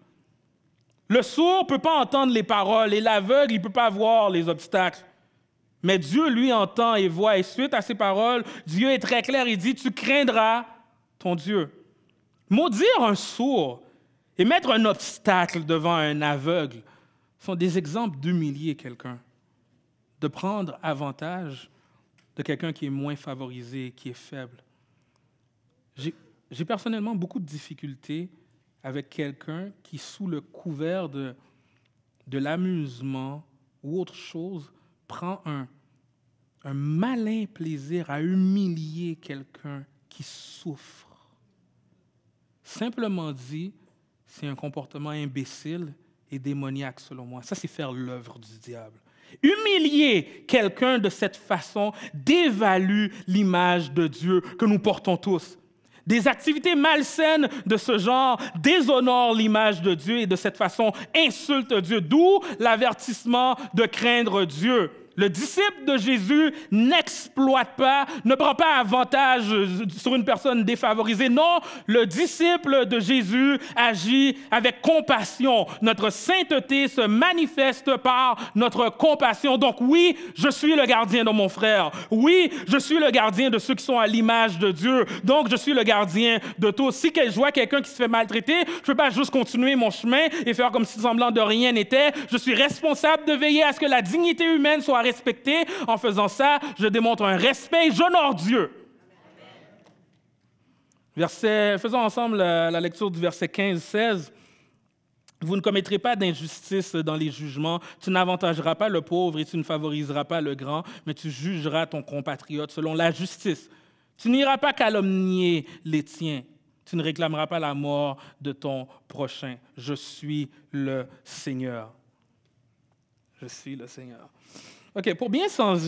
Le sourd ne peut pas entendre les paroles et l'aveugle, il ne peut pas voir les obstacles. Mais Dieu, lui, entend et voit. Et suite à ces paroles, Dieu est très clair. Il dit, tu craindras ton Dieu. Maudire un sourd, et mettre un obstacle devant un aveugle sont des exemples d'humilier quelqu'un, de prendre avantage de quelqu'un qui est moins favorisé, qui est faible. J'ai personnellement beaucoup de difficultés avec quelqu'un qui, sous le couvert de, de l'amusement ou autre chose, prend un, un malin plaisir à humilier quelqu'un qui souffre. Simplement dit, c'est un comportement imbécile et démoniaque selon moi. Ça, c'est faire l'œuvre du diable. Humilier quelqu'un de cette façon dévalue l'image de Dieu que nous portons tous. Des activités malsaines de ce genre déshonorent l'image de Dieu et de cette façon insultent Dieu, d'où l'avertissement de craindre Dieu. Le disciple de Jésus n'exploite pas, ne prend pas avantage sur une personne défavorisée. Non, le disciple de Jésus agit avec compassion. Notre sainteté se manifeste par notre compassion. Donc oui, je suis le gardien de mon frère. Oui, je suis le gardien de ceux qui sont à l'image de Dieu. Donc je suis le gardien de tous. Si je vois quelqu'un qui se fait maltraiter, je ne peux pas juste continuer mon chemin et faire comme si semblant de rien n'était. Je suis responsable de veiller à ce que la dignité humaine soit respecter. En faisant ça, je démontre un respect, j'honore Dieu. Verset, faisons ensemble la, euh, la lecture du verset 15-16. Vous ne commettrez pas d'injustice dans les jugements, tu n'avantageras pas le pauvre et tu ne favoriseras pas le grand, mais tu jugeras ton compatriote selon la justice. Tu n'iras pas calomnier les tiens, tu ne réclameras pas la mort de ton prochain. Je suis le Seigneur. Je suis le Seigneur. OK, pour bien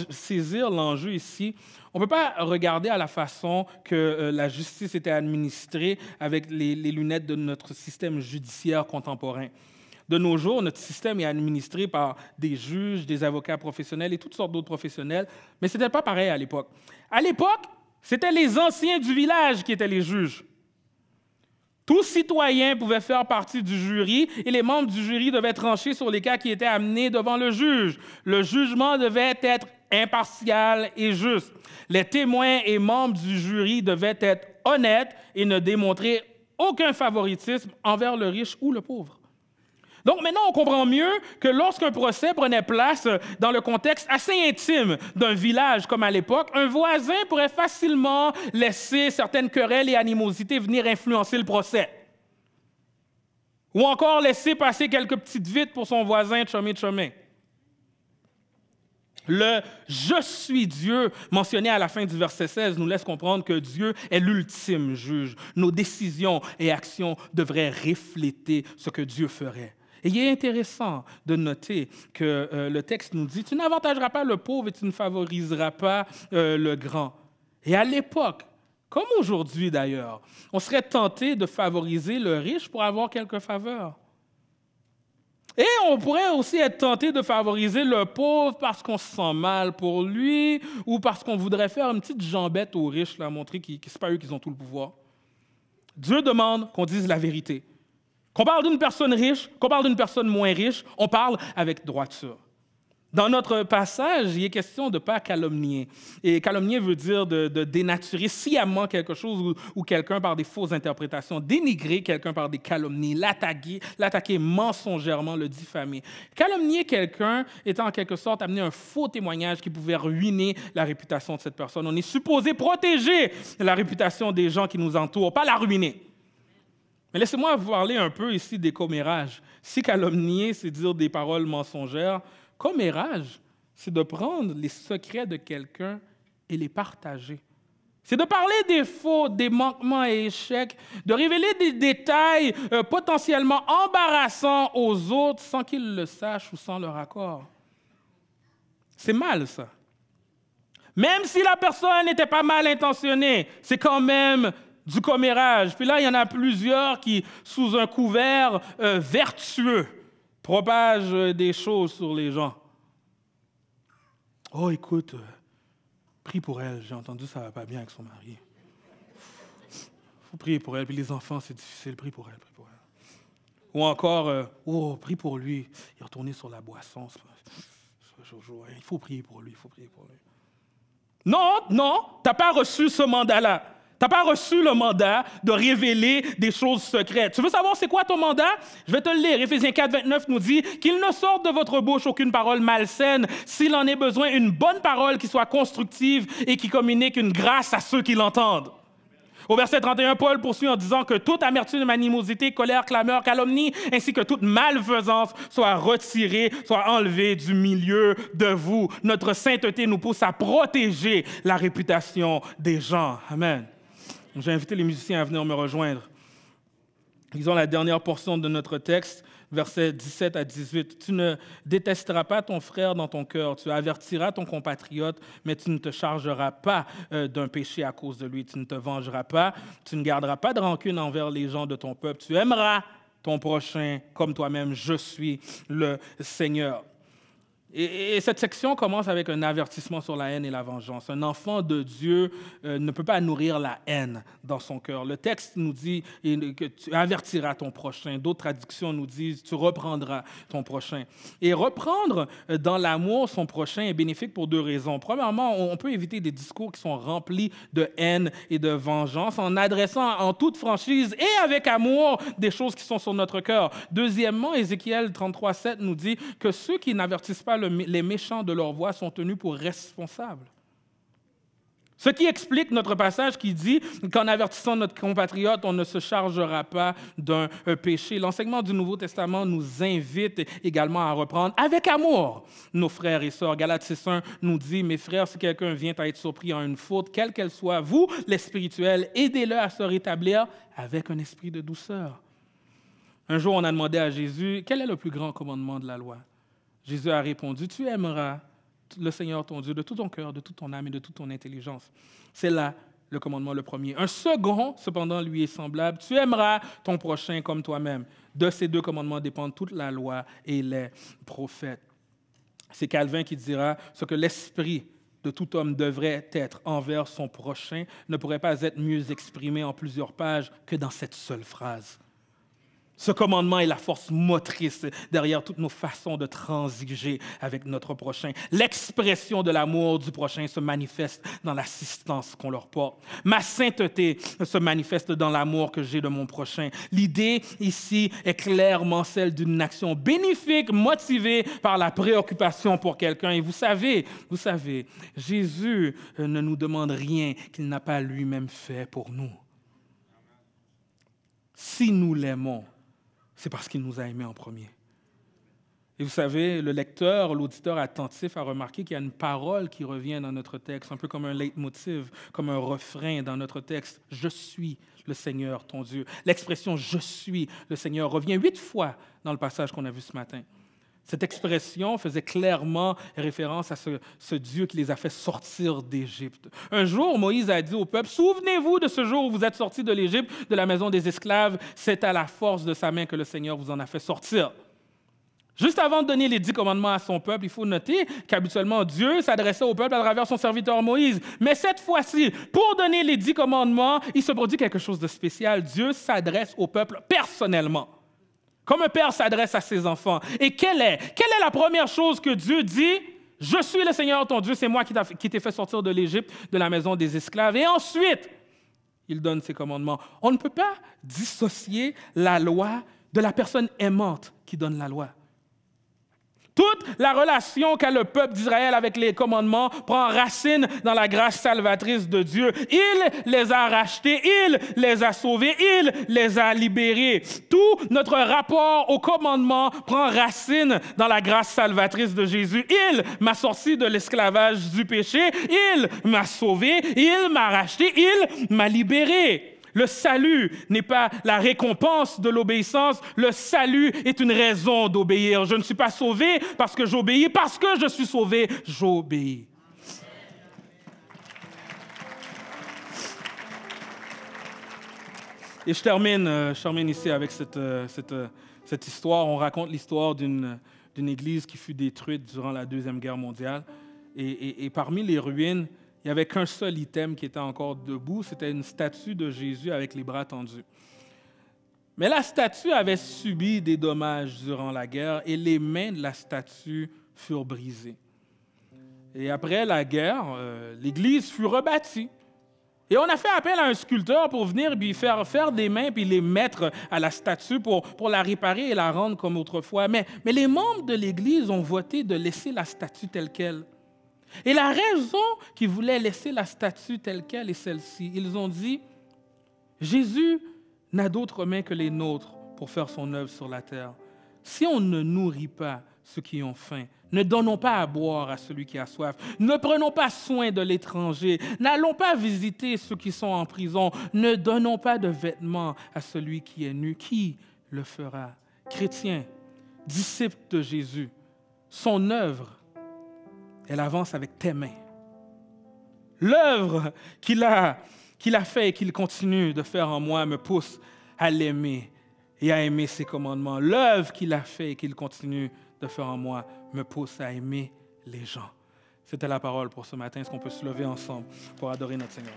saisir l'enjeu ici, on ne peut pas regarder à la façon que euh, la justice était administrée avec les, les lunettes de notre système judiciaire contemporain. De nos jours, notre système est administré par des juges, des avocats professionnels et toutes sortes d'autres professionnels, mais ce n'était pas pareil à l'époque. À l'époque, c'était les anciens du village qui étaient les juges. Tout citoyen pouvait faire partie du jury et les membres du jury devaient trancher sur les cas qui étaient amenés devant le juge. Le jugement devait être impartial et juste. Les témoins et membres du jury devaient être honnêtes et ne démontrer aucun favoritisme envers le riche ou le pauvre. Donc maintenant, on comprend mieux que lorsqu'un procès prenait place euh, dans le contexte assez intime d'un village comme à l'époque, un voisin pourrait facilement laisser certaines querelles et animosités venir influencer le procès. Ou encore laisser passer quelques petites vites pour son voisin de chemin chemin. Le Je suis Dieu mentionné à la fin du verset 16 nous laisse comprendre que Dieu est l'ultime juge. Nos décisions et actions devraient refléter ce que Dieu ferait il est intéressant de noter que euh, le texte nous dit, tu n'avantageras pas le pauvre et tu ne favoriseras pas euh, le grand. Et à l'époque, comme aujourd'hui d'ailleurs, on serait tenté de favoriser le riche pour avoir quelques faveurs. Et on pourrait aussi être tenté de favoriser le pauvre parce qu'on se sent mal pour lui ou parce qu'on voudrait faire une petite jambette aux riches, la montrer que ce n'est pas eux qui ont tout le pouvoir. Dieu demande qu'on dise la vérité. Qu'on parle d'une personne riche, qu'on parle d'une personne moins riche, on parle avec droiture. Dans notre passage, il est question de ne pas calomnier. Et calomnier veut dire de, dénaturer sciemment quelque chose ou, quelqu'un par des fausses interprétations, dénigrer quelqu'un par des calomnies, l'attaquer, l'attaquer mensongèrement, le diffamer. Calomnier quelqu'un étant en quelque sorte amener un faux témoignage qui pouvait ruiner la réputation de cette personne. On est supposé protéger la réputation des gens qui nous entourent, pas la ruiner laissez-moi vous parler un peu ici des commérages. Si calomnier, c'est dire des paroles mensongères, commérage, c'est de prendre les secrets de quelqu'un et les partager. C'est de parler des faux, des manquements et échecs, de révéler des détails euh, potentiellement embarrassants aux autres sans qu'ils le sachent ou sans leur accord. C'est mal ça. Même si la personne n'était pas mal intentionnée, c'est quand même du commérage. Puis là, il y en a plusieurs qui, sous un couvert euh, vertueux, propagent euh, des choses sur les gens. Oh, écoute, euh, prie pour elle. J'ai entendu ça va pas bien avec son mari. Faut prier pour elle. Puis les enfants, c'est difficile. Prie pour elle, pour elle. Ou encore, oh, prie pour lui. Il est retourné sur la boisson. Il faut prier pour lui, il faut prier pour lui. Non, non, tu n'as pas reçu ce mandat-là n'as pas reçu le mandat de révéler des choses secrètes. Tu veux savoir c'est quoi ton mandat? Je vais te le lire. Éphésiens 4, 29 nous dit qu'il ne sorte de votre bouche aucune parole malsaine, s'il en est besoin, une bonne parole qui soit constructive et qui communique une grâce à ceux qui l'entendent. Au verset 31, Paul poursuit en disant que toute amertume, animosité, colère, clameur, calomnie, ainsi que toute malfaisance soit retirée, soit enlevée du milieu de vous. Notre sainteté nous pousse à protéger la réputation des gens. Amen. J'ai invité les musiciens à venir me rejoindre. Ils ont la dernière portion de notre texte, versets 17 à 18. Tu ne détesteras pas ton frère dans ton cœur, tu avertiras ton compatriote, mais tu ne te chargeras pas euh, d'un péché à cause de lui, tu ne te vengeras pas, tu ne garderas pas de rancune envers les gens de ton peuple, tu aimeras ton prochain comme toi-même, je suis le Seigneur. Et, cette section commence avec un avertissement sur la haine et la vengeance. Un enfant de Dieu euh, ne peut pas nourrir la haine dans son cœur. Le texte nous dit que tu avertiras ton prochain. D'autres traductions nous disent tu reprendras ton prochain. Et reprendre euh, dans l'amour son prochain est bénéfique pour deux raisons. Premièrement, on peut éviter des discours qui sont remplis de haine et de vengeance en adressant en toute franchise et avec amour des choses qui sont sur notre cœur. Deuxièmement, Ézéchiel 33.7 nous dit que ceux qui n'avertissent pas les méchants de leur voix sont tenus pour responsables. Ce qui explique notre passage qui dit qu'en avertissant notre compatriote, on ne se chargera pas d'un euh, péché. L'enseignement du Nouveau Testament nous invite également à reprendre avec amour nos frères et sœurs. Galates 1 nous dit, mes frères, si quelqu'un vient à être surpris en une faute, quelle qu'elle soit, vous, les spirituels, aidez-le à se rétablir avec un esprit de douceur. Un jour, on a demandé à Jésus, quel est le plus grand commandement de la loi Jésus a répondu, tu aimeras le Seigneur ton Dieu de tout ton cœur, de toute ton âme et de toute ton intelligence. C'est là le commandement le premier. Un second, cependant, lui est semblable, tu aimeras ton prochain comme toi-même. De ces deux commandements dépendent toute la loi et les prophètes. C'est Calvin qui dira ce que l'esprit de tout homme devrait être envers son prochain ne pourrait pas être mieux exprimé en plusieurs pages que dans cette seule phrase. Ce commandement est la force motrice derrière toutes nos façons de transiger avec notre prochain. L'expression de l'amour du prochain se manifeste dans l'assistance qu'on leur porte. Ma sainteté se manifeste dans l'amour que j'ai de mon prochain. L'idée ici est clairement celle d'une action bénéfique, motivée par la préoccupation pour quelqu'un. Et vous savez, vous savez, Jésus ne nous demande rien qu'il n'a pas lui-même fait pour nous. Si nous l'aimons, c'est parce qu'il nous a aimés en premier. Et vous savez, le lecteur, l'auditeur attentif a remarqué qu'il y a une parole qui revient dans notre texte, un peu comme un leitmotiv, comme un refrain dans notre texte. Je suis le Seigneur, ton Dieu. L'expression je suis le Seigneur revient huit fois dans le passage qu'on a vu ce matin. Cette expression faisait clairement référence à ce, Dieu qui les a fait sortir d'Égypte. Un jour, Moïse a dit au peuple, Souvenez-vous de ce jour où vous êtes sortis de l'Égypte, de la maison des esclaves, c'est à la force de sa main que le Seigneur vous en a fait sortir. Juste avant de donner les dix commandements à son peuple, il faut noter qu'habituellement Dieu s'adressait au peuple à travers son serviteur Moïse. Mais cette fois-ci, pour donner les dix commandements, il se produit quelque chose de spécial. Dieu s'adresse au peuple personnellement comme un père s'adresse à ses enfants. Et quelle est, quelle est la première chose que Dieu dit Je suis le Seigneur ton Dieu, c'est moi qui t'ai fait sortir de l'Égypte, de la maison des esclaves. Et ensuite, il donne ses commandements. On ne peut pas dissocier la loi de la personne aimante qui donne la loi. Toute la relation qu'a le peuple d'Israël avec les commandements prend racine dans la grâce salvatrice de Dieu. Il les a rachetés, il les a sauvés, il les a libérés. Tout notre rapport au commandement prend racine dans la grâce salvatrice de Jésus. Il m'a sorti de l'esclavage du péché, il m'a sauvé, il m'a racheté, il m'a libéré. Le salut n'est pas la récompense de l'obéissance, le salut est une raison d'obéir. Je ne suis pas sauvé parce que j'obéis, parce que je suis sauvé, j'obéis. Et je termine, euh, je ici avec cette, euh, euh, cette, histoire. On raconte l'histoire d'une église qui fut détruite durant la Deuxième Guerre mondiale. et parmi les ruines, il n'y avait qu'un seul item qui était encore debout, c'était une statue de Jésus avec les bras tendus. Mais la statue avait subi des dommages durant la guerre et les mains de la statue furent brisées. Et après la guerre, euh, l'église fut rebâtie. Et on a fait appel à un sculpteur pour venir lui faire, faire des mains puis les mettre à la statue pour, pour la réparer et la rendre comme autrefois. Mais, mais les membres de l'Église ont voté de laisser la statue telle qu'elle. Et la raison qu'ils voulaient laisser la statue telle qu'elle est celle-ci, ils ont dit, Jésus n'a d'autres mains que les nôtres pour faire son œuvre sur la terre. Si on ne nourrit pas ceux qui ont faim, ne donnons pas à boire à celui qui a soif, ne prenons pas soin de l'étranger, n'allons pas visiter ceux qui sont en prison, ne donnons pas de vêtements à celui qui est nu. Qui le fera Chrétien, disciple de Jésus, son œuvre elle avance avec tes mains. L'œuvre qu'il a, qu'il a fait et qu'il continue de faire en moi me pousse à l'aimer et à aimer ses commandements. L'œuvre qu'il a fait et qu'il continue de faire en moi me pousse à aimer les gens. C'était la parole pour ce matin. Est-ce qu'on peut se lever ensemble pour adorer notre Seigneur?